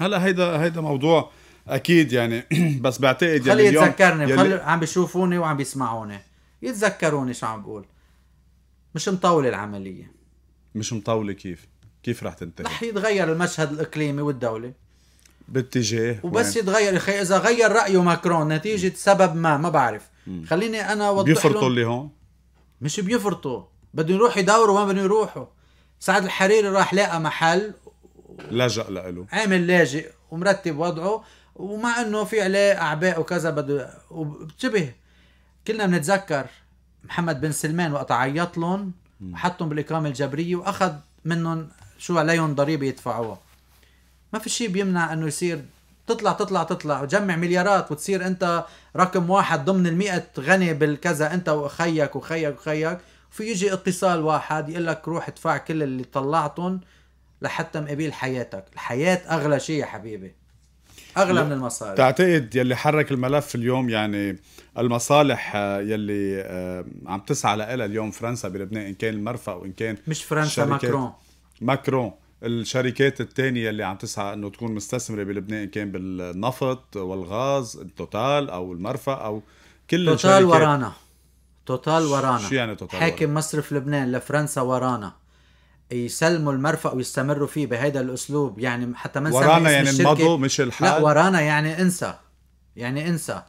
هلا هيدا هيدا موضوع اكيد يعني بس بعتقد يعني خلي يتذكرني يلي... خلي عم بيشوفوني وعم بيسمعوني يتذكروني شو عم بقول مش مطولة العملية مش مطولة كيف؟ كيف رح تنتهي؟ رح يتغير المشهد الإقليمي والدولي باتجاه وبس وين؟ يتغير يا اخي اذا غير رايه ماكرون نتيجه سبب ما ما بعرف م. خليني انا اوضح بيفرطوا اللي هون مش بيفرطوا بدهم يروحوا يدوروا وين بدهم يروحوا سعد الحريري راح لاقى محل لجأ له عامل لاجئ ومرتب وضعه ومع انه في عليه اعباء وكذا بده وبتشبه كلنا بنتذكر محمد بن سلمان وقت عيط لهم وحطهم بالاقامه الجبريه واخذ منهم شو عليهم ضريبه يدفعوها ما في شيء بيمنع انه يصير تطلع تطلع تطلع وتجمع مليارات وتصير انت رقم واحد ضمن المئة غني بالكذا انت وخيك وخيك وخيك وفي يجي اتصال واحد يقول لك روح ادفع كل اللي طلعتهم لحتى مقابل حياتك الحياة أغلى شيء يا حبيبي أغلى من المصاري تعتقد يلي حرك الملف اليوم يعني المصالح يلي آه، عم تسعى لها اليوم فرنسا بلبنان إن كان المرفأ وإن كان مش فرنسا ماكرون ماكرون الشركات الثانية اللي عم تسعى انه تكون مستثمرة بلبنان إن كان بالنفط والغاز توتال او المرفأ او كل توتال الشركات ورانا توتال ورانا شو يعني توتال حاكم ورانا. مصرف لبنان لفرنسا ورانا يسلموا المرفأ ويستمروا فيه بهذا الاسلوب يعني حتى ما ورانا يعني المضوا مش الحال لا ورانا يعني انسى يعني انسى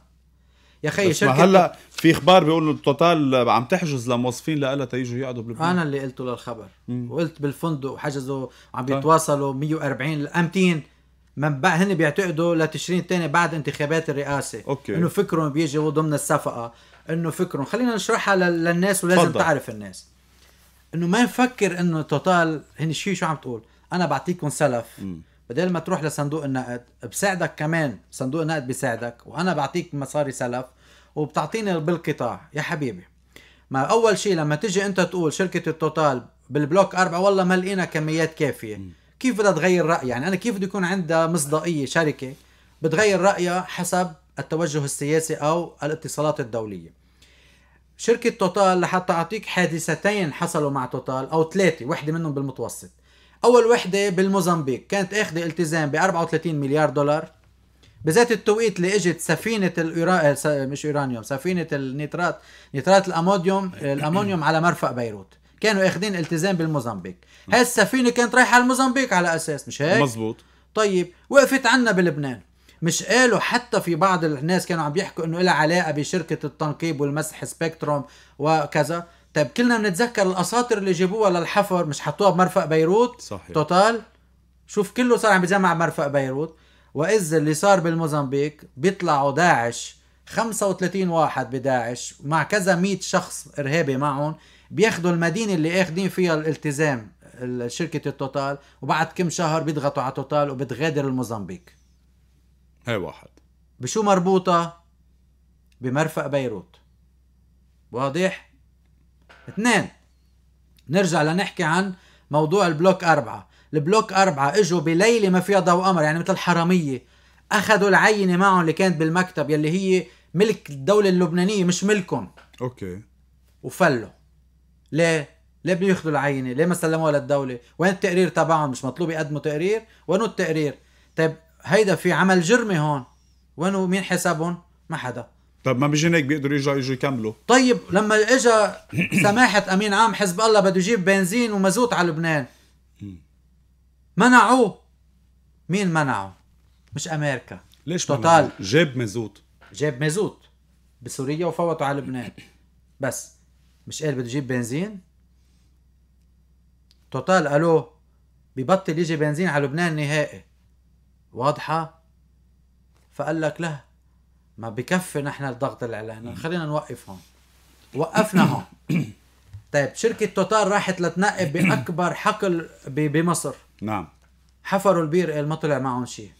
يا اخي شركه هلا في اخبار بيقولوا توتال عم تحجز لموظفين لها تيجوا يقعدوا بلبنان انا اللي قلته للخبر وقلت بالفندق وحجزوا عم بيتواصلوا 140 الامتين من بقى هن بيعتقدوا لتشرين الثاني بعد انتخابات الرئاسه أوكي. انه فكرهم بيجوا ضمن الصفقه انه فكرهم خلينا نشرحها للناس ولازم فضل. تعرف الناس انه ما نفكر انه توتال هن شيء شو عم تقول انا بعطيكم سلف بدل ما تروح لصندوق النقد بساعدك كمان صندوق النقد بيساعدك وانا بعطيك مصاري سلف وبتعطيني بالقطاع يا حبيبي ما اول شيء لما تجي انت تقول شركه التوتال بالبلوك أربعة والله ما لقينا كميات كافيه م. كيف بدها تغير رأي يعني انا كيف بده يكون عندها مصداقيه شركه بتغير رايها حسب التوجه السياسي او الاتصالات الدوليه شركة توتال لحتى أعطيك حادثتين حصلوا مع توتال أو ثلاثة وحدة منهم بالمتوسط أول وحدة بالموزمبيق كانت أخذة التزام ب 34 مليار دولار بذات التوقيت اللي اجت سفينه الايرا... مش ايرانيوم سفينه النيترات نيترات الاموديوم الامونيوم على مرفق بيروت كانوا اخذين التزام بالموزمبيق هاي السفينه كانت رايحه على الموزمبيق على اساس مش هيك مزبوط طيب وقفت عنا بلبنان مش قالوا حتى في بعض الناس كانوا عم بيحكوا انه لها علاقه بشركه التنقيب والمسح سبيكتروم وكذا طيب كلنا بنتذكر الاساطر اللي جابوها للحفر مش حطوها بمرفق بيروت صحيح توتال شوف كله صار عم بيجمع بمرفق بيروت واذ اللي صار بالموزمبيق بيطلعوا داعش 35 واحد بداعش مع كذا 100 شخص ارهابي معهم بياخذوا المدينه اللي اخذين فيها الالتزام شركه التوتال وبعد كم شهر بيضغطوا على توتال وبتغادر الموزمبيق هي واحد بشو مربوطة؟ بمرفق بيروت واضح؟ اثنين نرجع لنحكي عن موضوع البلوك أربعة البلوك أربعة إجوا بليلة ما فيها ضوء قمر يعني مثل حرامية أخذوا العينة معهم اللي كانت بالمكتب يلي هي ملك الدولة اللبنانية مش ملكهم أوكي وفلوا ليه؟ ليه بياخذوا العينة؟ ليه ما سلموها للدولة؟ وين التقرير تبعهم؟ مش مطلوب يقدموا تقرير؟ وينو التقرير؟ طيب هيدا في عمل جرمي هون وين مين حسابهم ما حدا طب ما بيجي هيك بيقدروا يجوا يجوا يكملوا طيب لما اجى سماحه امين عام حزب الله بده يجيب بنزين ومازوت على لبنان منعوه مين منعه مش امريكا ليش توتال جاب مازوت جاب مازوت بسوريا وفوتوا على لبنان بس مش قال بده يجيب بنزين توتال قالوا ببطل يجي بنزين على لبنان نهائي واضحه فقال لك لا ما بكفي نحن الضغط الاعلاني خلينا نوقف هون وقفنا هون طيب شركه توتال راحت لتنقب باكبر حقل بمصر نعم حفروا البير ما طلع معهم شيء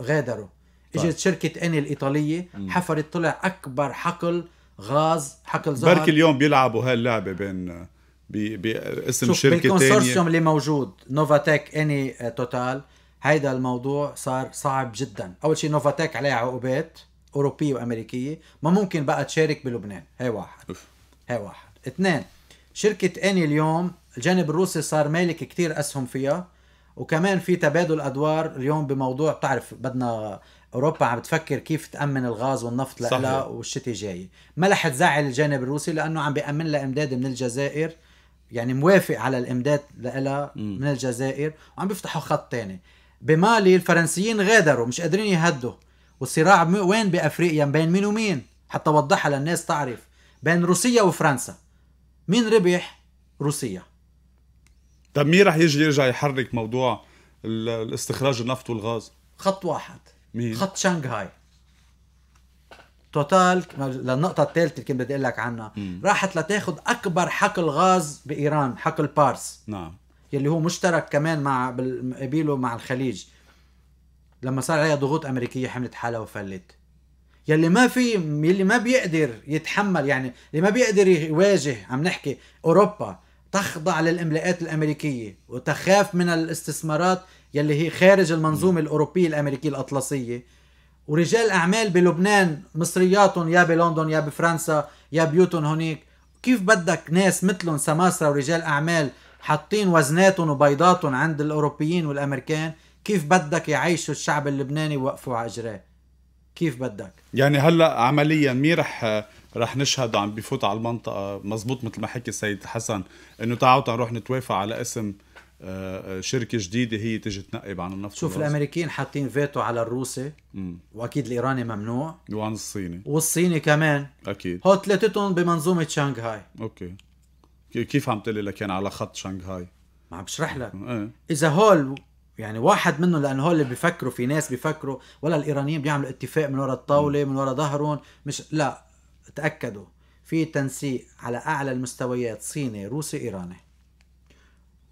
غادروا طيب. اجت شركه اني الايطاليه حفرت طلع اكبر حقل غاز حقل زهر بركي اليوم بيلعبوا هاللعبه بين باسم بي شركه ثانيه بالكونسورسيوم اللي موجود نوفاتك اني توتال هيدا الموضوع صار صعب جدا اول شيء نوفاتيك عليها عقوبات اوروبيه وامريكيه ما ممكن بقى تشارك بلبنان هي واحد هي واحد اثنين شركه اني اليوم الجانب الروسي صار مالك كتير اسهم فيها وكمان في تبادل ادوار اليوم بموضوع بتعرف بدنا اوروبا عم بتفكر كيف تامن الغاز والنفط لها والشتي جاي ما رح تزعل الجانب الروسي لانه عم بيامن لها امداد من الجزائر يعني موافق على الامداد لها من الجزائر وعم بيفتحوا خط تاني بمالي الفرنسيين غادروا مش قادرين يهدوا والصراع وين بافريقيا بين مين ومين حتى وضحها للناس تعرف بين روسيا وفرنسا مين ربح روسيا طب مين رح يجي يرجع يحرك موضوع الاستخراج النفط والغاز خط واحد مين؟ خط شنغهاي توتال للنقطة الثالثة اللي كنت بدي اقول لك عنها راحت لتاخذ أكبر حقل غاز بإيران حقل بارس نعم يلي هو مشترك كمان مع بيلو مع الخليج لما صار عليها ضغوط امريكيه حملت حالها وفلت يلي ما في يلي ما بيقدر يتحمل يعني اللي ما بيقدر يواجه عم نحكي اوروبا تخضع للاملاءات الامريكيه وتخاف من الاستثمارات يلي هي خارج المنظومه الاوروبيه الامريكيه الاطلسيه ورجال اعمال بلبنان مصرياتهم يا بلندن يا بفرنسا يا بيوتهم هونيك كيف بدك ناس مثلهم سماسرة ورجال اعمال حاطين وزناتهم وبيضاتهم عند الاوروبيين والامريكان كيف بدك يعيشوا الشعب اللبناني ووقفوا على اجراه كيف بدك يعني هلا عمليا مين رح رح نشهد عم بفوت على المنطقه مزبوط مثل ما حكي السيد حسن انه تعالوا نروح نتوافق على اسم آه، آه، شركه جديده هي تجي تنقب عن النفط شوف الامريكان حاطين فيتو على الروسي مم. واكيد الايراني ممنوع وعن الصيني والصيني كمان اكيد هو ثلاثتهم بمنظومه شانغهاي اوكي كيف عم تقولي لك كان يعني على خط شنغهاي ما عم بشرح لك ايه. اذا هول يعني واحد منهم لانه هول اللي بيفكروا في ناس بيفكروا ولا الايرانيين بيعملوا اتفاق من وراء الطاوله من وراء ظهرهم مش لا تاكدوا في تنسيق على اعلى المستويات صيني روسي ايراني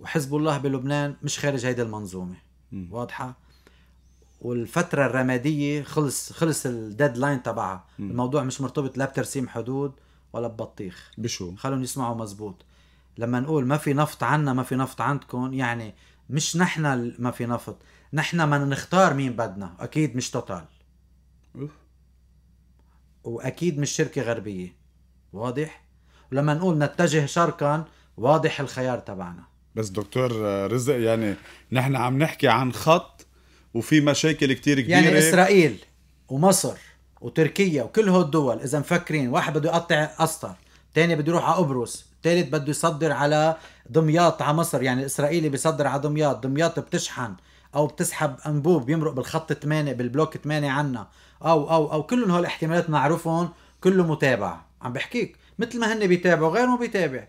وحزب الله بلبنان مش خارج هيدي المنظومه م. واضحه والفتره الرماديه خلص خلص الديدلاين تبعها الموضوع مش مرتبط لا بترسيم حدود ولا ببطيخ بشو خلونا يسمعوا مزبوط لما نقول ما في نفط عنا ما في نفط عندكم يعني مش نحن ما في نفط نحن ما نختار مين بدنا اكيد مش توتال أوف. واكيد مش شركه غربيه واضح ولما نقول نتجه شرقا واضح الخيار تبعنا بس دكتور رزق يعني نحن عم نحكي عن خط وفي مشاكل كتير كبيره يعني اسرائيل ومصر وتركيا وكل هول الدول اذا مفكرين واحد بده يقطع قسطر تاني بده يروح على قبرص تالت بده يصدر على دمياط على مصر يعني الاسرائيلي بيصدر على دمياط دمياط بتشحن او بتسحب انبوب بيمرق بالخط 8 بالبلوك 8 عنا او او او كلهم هول احتمالات نعرفهم كله متابع عم بحكيك مثل ما هن بيتابعوا غيرهم بيتابع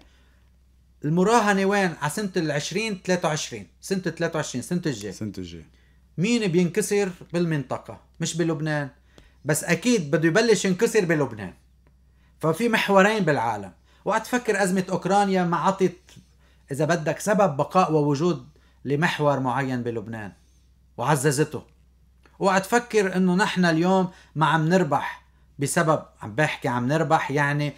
المراهنه وين على سنه ال 20 23 سنه 23 سنه الجاي سنه الجاي مين بينكسر بالمنطقه مش بلبنان بس اكيد بده يبلش ينكسر بلبنان ففي محورين بالعالم وقت فكر ازمه اوكرانيا ما عطت اذا بدك سبب بقاء ووجود لمحور معين بلبنان وعززته وقت فكر انه نحن اليوم ما عم نربح بسبب عم بحكي عم نربح يعني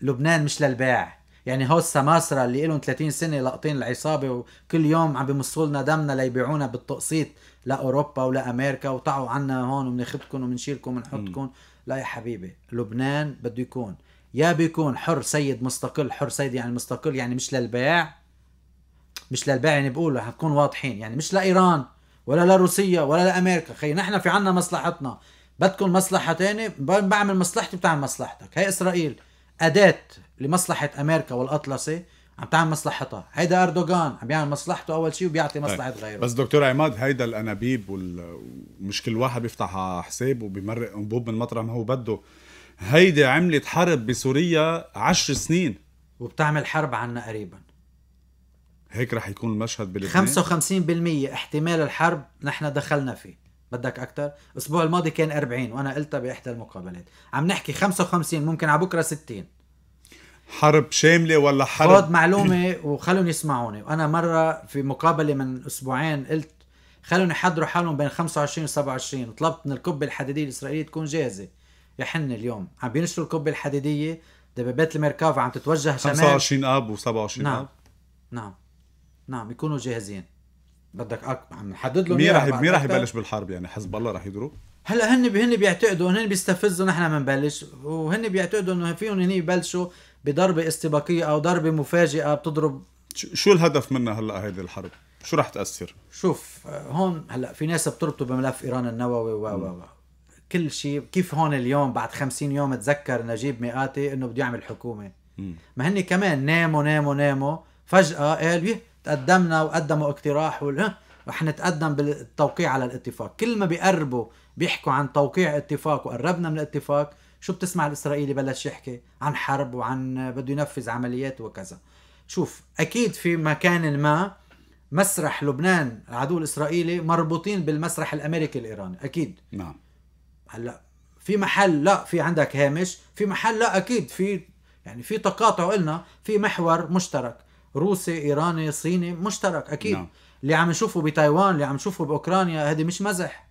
لبنان مش للبيع يعني هو السماسرة اللي لهم 30 سنة لاقطين العصابة وكل يوم عم بمصولنا لنا دمنا ليبيعونا بالتقسيط لا اوروبا ولا امريكا وطعوا عنا هون وبناخذكم وبنشيلكم وبنحطكم لا يا حبيبي لبنان بده يكون يا بيكون حر سيد مستقل حر سيد يعني مستقل يعني مش للبيع مش للبيع يعني بقول حتكون واضحين يعني مش لايران ولا لروسيا ولا لامريكا خي نحن في عنا مصلحتنا بدكم مصلحه تاني بعمل مصلحتي بتعمل مصلحتك هي اسرائيل اداه لمصلحه امريكا والاطلسي عم تعمل مصلحتها هيدا اردوغان عم يعمل مصلحته اول شيء وبيعطي طيب. مصلحه غيره بس دكتور عماد هيدا الانابيب وال... ومش كل واحد بيفتح حساب وبيمرق انبوب من مطرح ما هو بده هيدي عملت حرب بسوريا عشر سنين وبتعمل حرب عنا قريبا هيك رح يكون المشهد بلبنان 55% احتمال الحرب نحن دخلنا فيه بدك اكثر الاسبوع الماضي كان 40 وانا قلتها باحدى المقابلات عم نحكي 55 ممكن على بكره 60 حرب شامله ولا حرب خذ معلومه وخلهم يسمعوني وانا مره في مقابله من اسبوعين قلت خلوني يحضروا حالهم بين 25 و 27 وطلبت من القبه الحديديه الاسرائيليه تكون جاهزه يحن اليوم عم بينشروا القبه الحديديه دبابات الميركافا عم تتوجه شمال 25 اب و27 نعم اب نعم نعم يكونوا جاهزين بدك أك... عم نحدد لهم مين رح مين رح يبلش بالحرب يعني حزب الله رح يضرب هلا هن هن بيعتقدوا هن بيستفزوا نحن بنبلش وهن بيعتقدوا انه فيهم هن يبلشوا بضربه استباقيه او ضربه مفاجئه بتضرب شو الهدف منها هلا هيدي الحرب؟ شو رح تاثر؟ شوف آه، هون هلا في ناس بتربطه بملف ايران النووي و و كل شيء كيف هون اليوم بعد 50 يوم تذكر نجيب مئاتي انه بده يعمل حكومه ما هن كمان ناموا ناموا ناموا فجاه قال يه تقدمنا وقدموا اقتراح رح نتقدم بالتوقيع على الاتفاق كل ما بيقربوا بيحكوا عن توقيع اتفاق وقربنا من الاتفاق شو بتسمع الاسرائيلي بلش يحكي عن حرب وعن بده ينفذ عمليات وكذا شوف اكيد في مكان ما مسرح لبنان العدو الاسرائيلي مربوطين بالمسرح الامريكي الايراني اكيد نعم هلا في محل لا في عندك هامش في محل لا اكيد في يعني في تقاطع قلنا في محور مشترك روسي ايراني صيني مشترك اكيد نعم. اللي عم نشوفه بتايوان اللي عم نشوفه باوكرانيا هذه مش مزح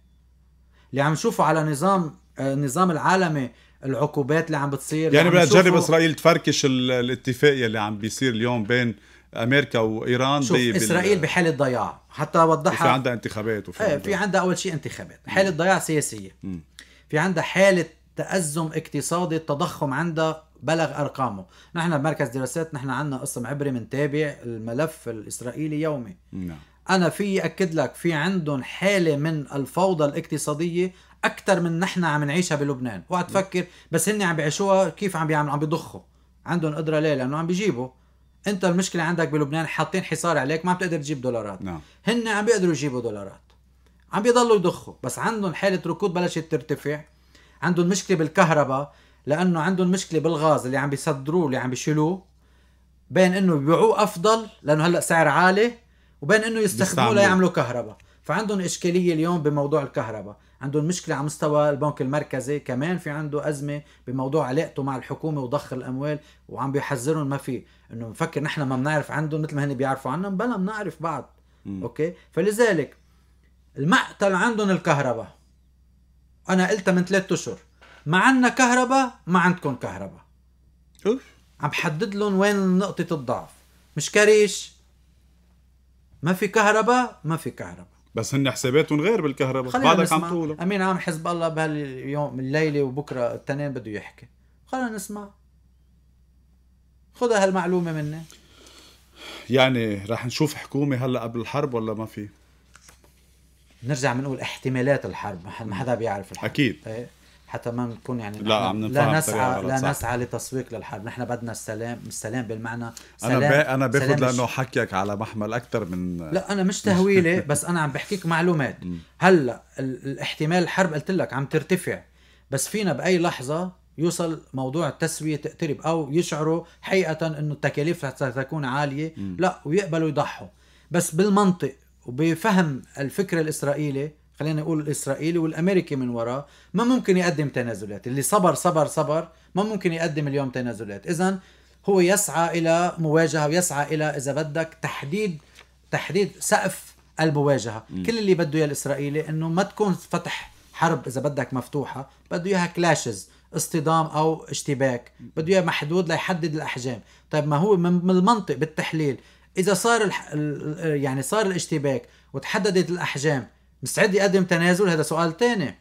اللي عم نشوفه على نظام النظام آه، العالمي العقوبات اللي عم بتصير يعني بدها تجرب اسرائيل تفركش الاتفاقيه اللي عم بيصير اليوم بين امريكا وايران شوف بي اسرائيل بحاله ضياع حتى اوضحها في عندها انتخابات وفي إيه، عندها... في عندها اول شيء انتخابات حاله ضياع سياسيه في عندها حاله تازم اقتصادي التضخم عندها بلغ ارقامه نحن بمركز دراسات نحن عندنا قسم عبري تابع الملف الاسرائيلي يومي نعم انا في اكد لك في عندهم حاله من الفوضى الاقتصاديه اكثر من نحن عم نعيشها بلبنان وقت تفكر بس هن عم بيعيشوها كيف عم بيعملوا عم بيضخوا عندهم قدره ليه لانه عم بيجيبوا انت المشكله عندك بلبنان حاطين حصار عليك ما عم تجيب دولارات نعم. هن عم بيقدروا يجيبوا دولارات عم بيضلوا يضخوا بس عندهم حاله ركود بلشت ترتفع عندهم مشكله بالكهرباء لانه عندهم مشكله بالغاز اللي عم بيصدروه اللي عم بيشيلوه بين انه يبيعوه افضل لانه هلا سعر عالي وبين انه يستخدموه ليعملوا كهرباء فعندهم اشكاليه اليوم بموضوع الكهرباء عندهم مشكله على مستوى البنك المركزي كمان في عنده ازمه بموضوع علاقته مع الحكومه وضخ الاموال وعم بيحذرهم ما في انه مفكر نحن ما بنعرف عندهم مثل ما هن بيعرفوا عنهم بلا بنعرف بعض م. اوكي فلذلك المقتل عندهم الكهرباء انا قلتها من ثلاثة اشهر ما عندنا كهرباء ما عندكم كهرباء اوف عم حدد لهم وين نقطه الضعف مش كريش ما في كهرباء ما في كهرباء بس هن حساباتهم غير بالكهرباء بعدك عم تقول امين عام حزب الله بهاليوم الليله وبكره التنين بده يحكي خلينا نسمع خذ هالمعلومه مني يعني رح نشوف حكومه هلا قبل الحرب ولا ما في؟ نرجع بنقول احتمالات الحرب ما حدا بيعرف الحرب اكيد ايه؟ حتى ما نكون يعني لا عم لا نسعى لا صح. نسعى لتسويق للحرب نحن بدنا السلام السلام بالمعنى سلام انا انا باخذ لانه مش... حكيك على محمل اكثر من لا انا مش تهويله بس انا عم بحكيك معلومات هلا الاحتمال الحرب قلت لك عم ترتفع بس فينا باي لحظه يوصل موضوع التسوية تقترب أو يشعروا حقيقة أنه التكاليف ستكون عالية م. لا ويقبلوا يضحوا بس بالمنطق وبفهم الفكر الإسرائيلي خلينا نقول الاسرائيلي والامريكي من وراه ما ممكن يقدم تنازلات اللي صبر صبر صبر ما ممكن يقدم اليوم تنازلات اذا هو يسعى الى مواجهه ويسعى الى اذا بدك تحديد تحديد سقف المواجهه م. كل اللي بده اياه الاسرائيلي انه ما تكون فتح حرب اذا بدك مفتوحه بده اياها كلاشز اصطدام او اشتباك بده اياه محدود ليحدد الاحجام طيب ما هو من المنطق بالتحليل اذا صار الح... يعني صار الاشتباك وتحددت الاحجام مستعد يقدم تنازل هذا سؤال تاني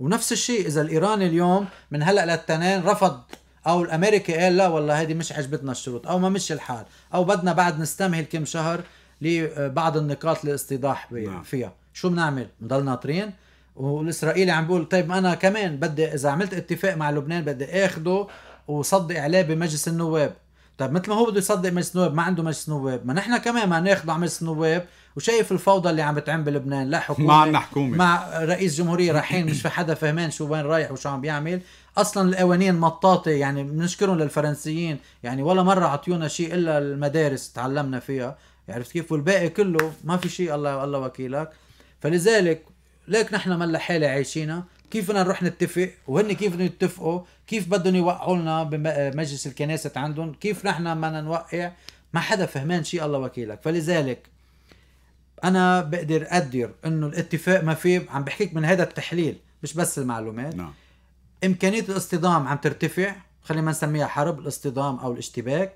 ونفس الشيء اذا الايراني اليوم من هلا للتنين رفض او الامريكي قال لا والله هذه مش عجبتنا الشروط او ما مشي الحال او بدنا بعد نستمهل كم شهر لبعض النقاط للاستيضاح نعم. فيها شو بنعمل بنضل ناطرين والاسرائيلي عم بيقول طيب انا كمان بدي اذا عملت اتفاق مع لبنان بدي اخده وصدق عليه بمجلس النواب طيب مثل ما هو بده يصدق مجلس النواب ما عنده مجلس نواب ما نحن كمان ما ناخده على مجلس النواب وشايف الفوضى اللي عم بتعم بلبنان لا حكومه ما الحكومه حكومه مع رئيس جمهوريه رايحين مش في حدا فهمان شو وين رايح وشو عم بيعمل اصلا القوانين مطاطه يعني بنشكرهم للفرنسيين يعني ولا مره عطيونا شيء الا المدارس تعلمنا فيها عرفت كيف والباقي كله ما في شيء الله الله وكيلك فلذلك ليك نحن ملا حالة عايشينا كيف بدنا نروح نتفق وهن كيف بدهم يتفقوا كيف بدهم يوقعوا لنا بمجلس الكنيسة عندهم كيف نحن بدنا نوقع ما حدا فهمان شيء الله وكيلك فلذلك انا بقدر اقدر انه الاتفاق ما فيه عم بحكيك من هذا التحليل مش بس المعلومات نعم امكانيه الاصطدام عم ترتفع خلينا ما نسميها حرب الاصطدام او الاشتباك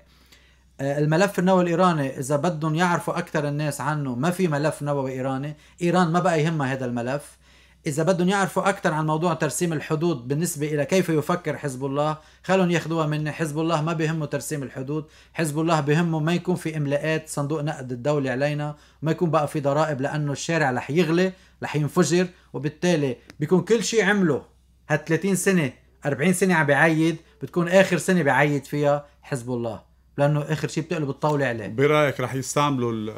آه، الملف النووي الايراني اذا بدهم يعرفوا اكثر الناس عنه ما في ملف نووي ايراني ايران ما بقى يهمها هذا الملف إذا بدهم يعرفوا أكثر عن موضوع ترسيم الحدود بالنسبة إلى كيف يفكر حزب الله خلهم ياخذوها مني حزب الله ما بهمه ترسيم الحدود حزب الله بهمه ما يكون في إملاءات صندوق نقد الدولة علينا ما يكون بقى في ضرائب لأنه الشارع رح يغلي رح ينفجر وبالتالي بيكون كل شيء عمله هال 30 سنة 40 سنة عم بعيد بتكون آخر سنة بعيد فيها حزب الله لأنه آخر شيء بتقلب الطاولة عليه برأيك رح يستعملوا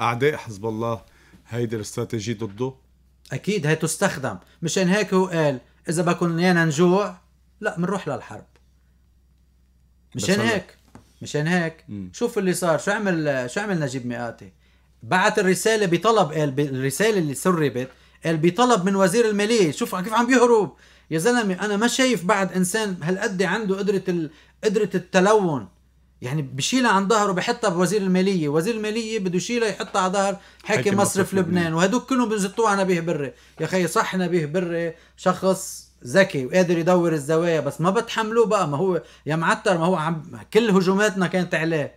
أعداء حزب الله هيدي الاستراتيجية ضده؟ اكيد هي تستخدم مشان هيك هو قال اذا بكون يانا نجوع لا بنروح للحرب مشان هيك مشان هيك مم. شوف اللي صار شو عمل شو عمل نجيب مئاتي بعت الرساله بطلب قال الرساله اللي سربت قال بطلب من وزير الماليه شوف كيف عم بيهرب يا زلمه انا ما شايف بعد انسان هالقد عنده قدره قدره التلون يعني بشيلها عن ظهره بحطها بوزير الماليه، وزير الماليه بده يشيلها يحطها على ظهر حاكم مصرف لبنان, لبنان. وهدوك كلهم بنزتوه على نبيه بري، يا اخي صح نبيه بري شخص ذكي وقادر يدور الزوايا بس ما بتحملوه بقى ما هو يا معتر ما هو عم كل هجوماتنا كانت عليه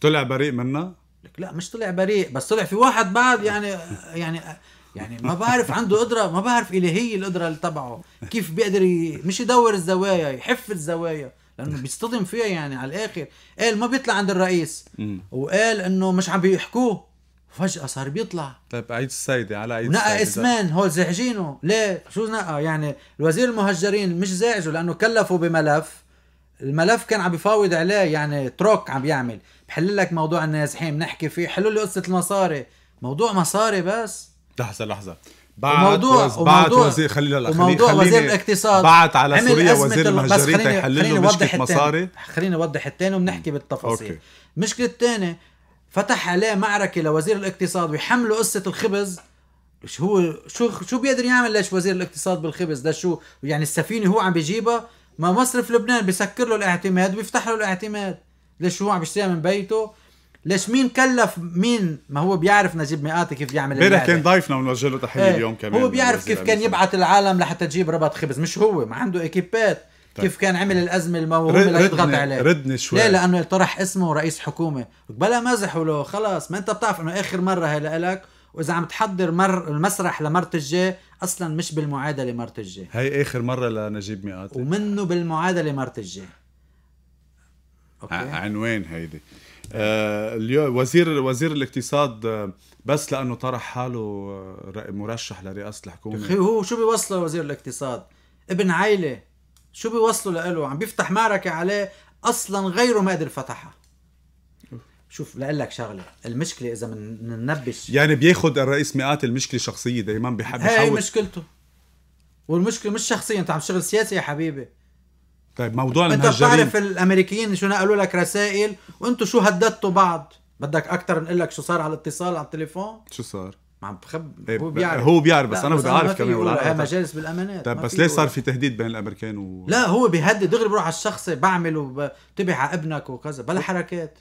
طلع بريء منا؟ لك لا مش طلع بريء بس طلع في واحد بعد يعني يعني يعني ما بعرف عنده قدره ما بعرف الهيه القدره اللي تبعه كيف بيقدر ي... مش يدور الزوايا يحف الزوايا لانه بيصطدم فيها يعني على الاخر قال ما بيطلع عند الرئيس وقال انه مش عم بيحكوه فجأة صار بيطلع طيب عيد السيدة على عيد نقى اسمان هو زعجينه ليه شو نقى يعني الوزير المهجرين مش زعجه لأنه كلفه بملف الملف كان عم بيفاوض عليه يعني تروك عم بيعمل بحل لك موضوع النازحين بنحكي فيه حلوا لي قصة المصاري موضوع مصاري بس لحظة لحظة بعت وموضوع وز... وزير خلينا وموضوع خليني... وزير الاقتصاد بعت على سوريا وزير المهاجرين يحل له مشكله مصاري خليني اوضح الثاني وبنحكي بالتفاصيل أوكي. المشكله الثانيه فتح عليه معركه لوزير الاقتصاد ويحملوا قصه الخبز شو هو شو شو بيقدر يعمل ليش وزير الاقتصاد بالخبز ده شو يعني السفينه هو عم بيجيبها ما مصرف لبنان بيسكر له الاعتماد بيفتح له الاعتماد ليش هو عم بيشتريها من بيته ليش مين كلف مين ما هو بيعرف نجيب مئات كيف يعمل امبارح كان ضيفنا ونوجه له تحيه ايه اليوم كمان هو بيعرف كيف كان يبعث العالم لحتى تجيب ربط خبز مش هو ما عنده ايكيبات طيب. كيف كان عمل الازمه الموهومه يضغط عليه ردني شوي ليه لانه طرح اسمه رئيس حكومه بلا مزح ولو خلاص ما انت بتعرف انه اخر مره هي لك واذا عم تحضر مر المسرح لمرت الجاي اصلا مش بالمعادله مرت الجاي هي اخر مره لنجيب مئات ومنه بالمعادله مرت الجاي اوكي عنوان هيدي آه، اليوم وزير وزير الاقتصاد آه، بس لانه طرح حاله آه، مرشح لرئاسه الحكومه هو شو بيوصله وزير الاقتصاد ابن عائله شو بيوصله لإله؟ عم بيفتح معركه عليه اصلا غيره ما قدر فتحها شوف لأقول لك شغله المشكله اذا بننبش يعني بياخد الرئيس مئات المشكله شخصيه دائما بحب هاي مشكلته والمشكله مش شخصيه انت عم شغل سياسي يا حبيبي طيب موضوع انت المهجرين انت بتعرف الامريكيين شو نقلوا لك رسائل وانتم شو هددتوا بعض بدك اكثر نقول لك شو صار على الاتصال على التليفون شو صار ما عم بخب إيه، هو بيعرف هو بيعرف بس انا بدي اعرف كمان ولا مجالس بالامانات طيب بس ليه صار في تهديد بين الامريكان و لا هو بيهدد دغري بروح على الشخصي بعمل وبتبع على ابنك وكذا بلا حركات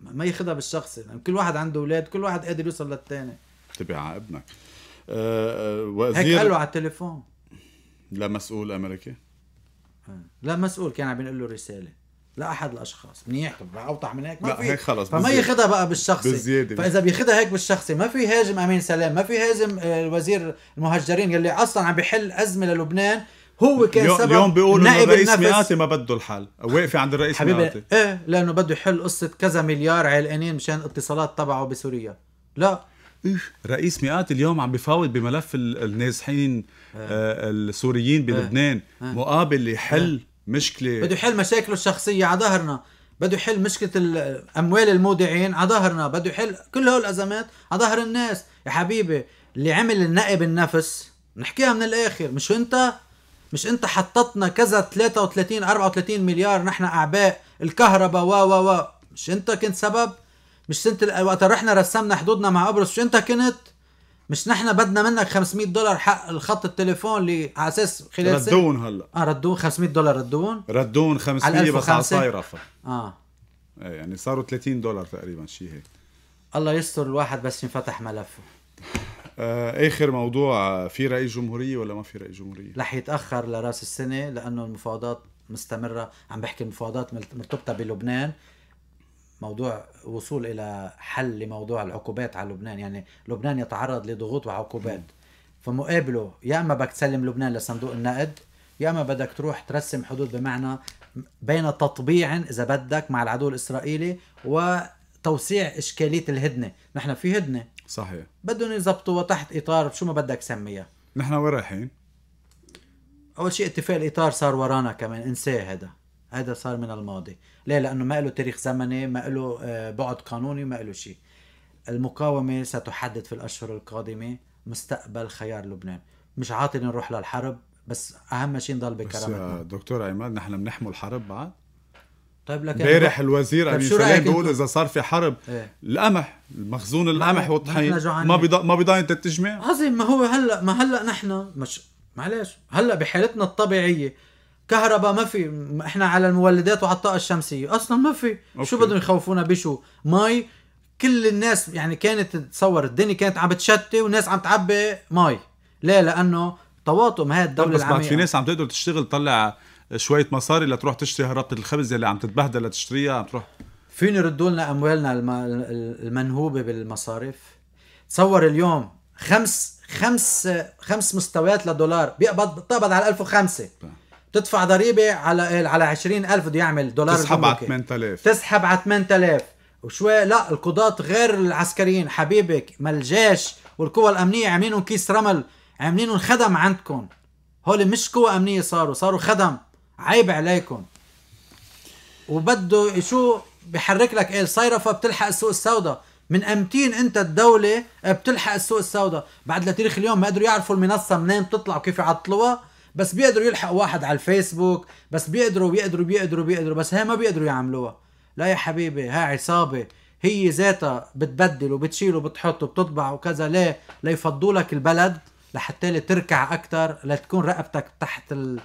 ما ياخذها بالشخصي يعني كل واحد عنده اولاد كل واحد قادر يوصل للثاني تبع على ابنك أه, آه، وزير هيك قال له على التليفون لمسؤول امريكي لا مسؤول كان عم ينقل له رساله لاحد الاشخاص منيح اوضح من هيك ما في هيك خلص فما ياخذها بقى بالشخصي بالزيادة فاذا بياخذها هيك بالشخصي ما في هاجم امين سلام ما في هاجم آه، الوزير المهجرين يلي اصلا عم بيحل ازمه للبنان هو كان سبب اليوم بيقولوا انه الرئيس مئاتي ما بده الحل واقفه عند الرئيس حبيبي مئاتي ايه لانه بده يحل قصه كذا مليار علقانين مشان اتصالات تبعه بسوريا لا رئيس مئات اليوم عم بفاوض بملف النازحين آه، السوريين بلبنان آه، آه. مقابل يحل مشكله بده يحل مشاكله الشخصيه على ظهرنا بده يحل مشكله اموال المودعين على ظهرنا بده يحل كل هول الازمات على ظهر الناس يا حبيبي اللي عمل النقي بالنفس نحكيها من الاخر مش انت مش انت حطتنا كذا 33 34 مليار نحن اعباء الكهرباء و و و مش انت كنت سبب مش انت وقت رحنا رسمنا حدودنا مع قبرص مش انت كنت مش نحن بدنا منك 500 دولار حق الخط التليفون اللي على اساس خلال ردون هلا اه ردون 500 دولار ردون ردون 500 بس على صايرفه اه ايه يعني صاروا 30 دولار تقريبا شيء هيك الله يستر الواحد بس ينفتح ملفه آه اخر موضوع في رئيس جمهوريه ولا ما في رئيس جمهوريه؟ رح يتاخر لراس السنه لانه المفاوضات مستمره عم بحكي المفاوضات مرتبطه بلبنان موضوع وصول الى حل لموضوع العقوبات على لبنان يعني لبنان يتعرض لضغوط وعقوبات فمقابله يا اما بدك تسلم لبنان لصندوق النقد يا اما بدك تروح ترسم حدود بمعنى بين تطبيع اذا بدك مع العدو الاسرائيلي وتوسيع اشكاليه الهدنه نحن في هدنه صحيح بدهم يظبطوها تحت اطار شو ما بدك سميها نحن وين رايحين اول شيء اتفاق الاطار صار ورانا كمان انساه هذا هذا صار من الماضي ليه لانه ما له تاريخ زمني ما له آه، بعد قانوني ما له شيء المقاومه ستحدد في الاشهر القادمه مستقبل خيار لبنان مش عاطل نروح للحرب بس اهم شيء نضل بكرامتنا دكتور عماد نحن بنحمي الحرب بعد طيب لكن امبارح الوزير شو رأيك بيقول اذا صار في حرب ايه؟ القمح المخزون القمح والطحين ما بيض... ما بيضاين تتجمع عظيم ما هو هلا ما هلا نحن مش معلش هلا بحالتنا الطبيعيه كهرباء ما في احنا على المولدات وعلى الطاقه الشمسيه اصلا ما في أوكي. شو بدهم يخوفونا بشو مي كل الناس يعني كانت تتصور الدنيا كانت عم بتشتي والناس عم تعبي مي ليه لانه تواطم هاي الدوله بس بعد في ناس عم تقدر تشتغل تطلع شويه مصاري لتروح تشتري هربة الخبز اللي عم تتبهدل لتشتريها عم تروح فين يردوا لنا اموالنا المنهوبه بالمصارف تصور اليوم خمس خمس خمس مستويات لدولار بيقبض بتقبض على 1005 تدفع ضريبه على على 20000 بده يعمل دولار تسحب على 8000 تسحب على 8000 وشوي لا القضاة غير العسكريين حبيبك ما الجيش والقوى الامنيه عاملينهم كيس رمل عاملينهم خدم عندكم هول مش قوى امنيه صاروا صاروا خدم عيب عليكم وبده شو بحرك لك ايه صيرفه بتلحق السوق السوداء من امتين انت الدوله بتلحق السوق السوداء بعد لتاريخ اليوم ما قدروا يعرفوا المنصه منين بتطلع وكيف يعطلوها بس بيقدروا يلحقوا واحد على الفيسبوك بس بيقدروا بيقدروا بيقدروا بيقدروا بس هي ما بيقدروا يعملوها لا يا حبيبي هاي عصابه هي ذاتها بتبدل وبتشيل وبتحط وبتطبع وكذا ليه ليفضوا لك البلد لحتى تركع اكثر لتكون رقبتك تحت ال...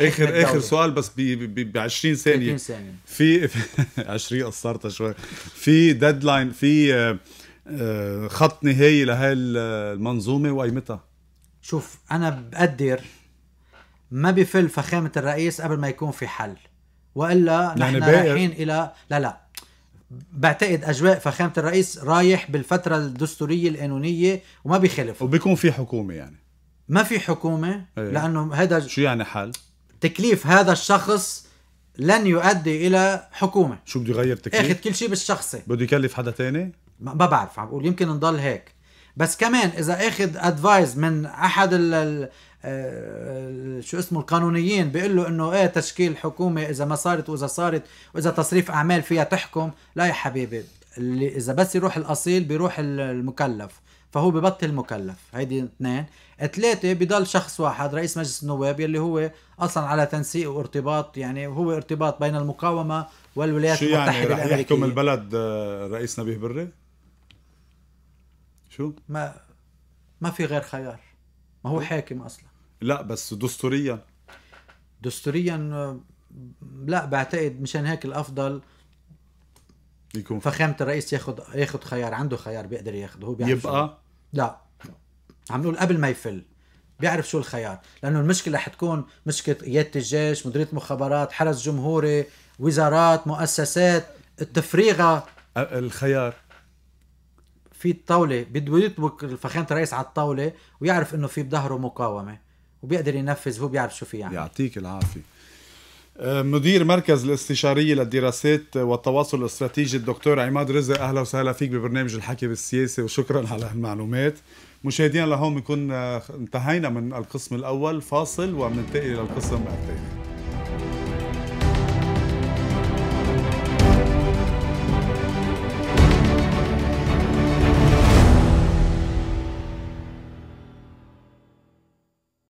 اخر الدولة. اخر سؤال بس ب 20 ثانيه 20 ثانيه في 20 قصرتها شوي في ديدلاين في آه، آه، خط نهائي لهي المنظومه وقيمتها شوف انا بقدر ما بفل فخامه الرئيس قبل ما يكون في حل والا يعني نحن يعني رايحين الى لا لا بعتقد اجواء فخامه الرئيس رايح بالفتره الدستوريه القانونيه وما بيخلف وبيكون في حكومه يعني ما في حكومه أيه. لانه هذا شو يعني حل تكليف هذا الشخص لن يؤدي الى حكومه شو بده يغير إيه، تكليف اخذ كل شيء بالشخصي بده يكلف حدا تاني ما بعرف عم بقول يمكن نضل هيك بس كمان اذا اخذ ادفايز من احد آه، شو اسمه القانونيين بيقول له انه ايه تشكيل حكومه اذا ما صارت واذا صارت واذا تصريف اعمال فيها تحكم لا يا حبيبي اللي اذا بس يروح الاصيل بيروح المكلف فهو ببطل مكلف هيدي اثنين ثلاثة بضل شخص واحد رئيس مجلس النواب يلي هو أصلا على تنسيق وارتباط يعني هو ارتباط بين المقاومة والولايات شو يعني المتحدة يعني رح يحكم البلد آه، رئيس نبيه بري؟ شو؟ ما ما في غير خيار ما هو حاكم أصلا لا بس دستوريا دستوريا آه، لا بعتقد مشان هيك الافضل يكون فخامه الرئيس ياخذ ياخذ خيار عنده خيار بيقدر ياخذه هو بيعرف يبقى لا عم نقول قبل ما يفل بيعرف شو الخيار لانه المشكله حتكون مشكله قياده الجيش مديريه مخابرات حرس جمهوري وزارات مؤسسات التفريغه الخيار في الطاوله بده يطبق فخامه الرئيس على الطاوله ويعرف انه في بظهره مقاومه وبيقدر ينفذ هو بيعرف شو في يعني. يعطيك العافيه آه، مدير مركز الاستشاريه للدراسات والتواصل الاستراتيجي الدكتور عماد رزق اهلا وسهلا فيك ببرنامج الحكي بالسياسه وشكرا على هالمعلومات مشاهدينا لهون بنكون آه، انتهينا من القسم الاول فاصل وبننتقل الى القسم الثاني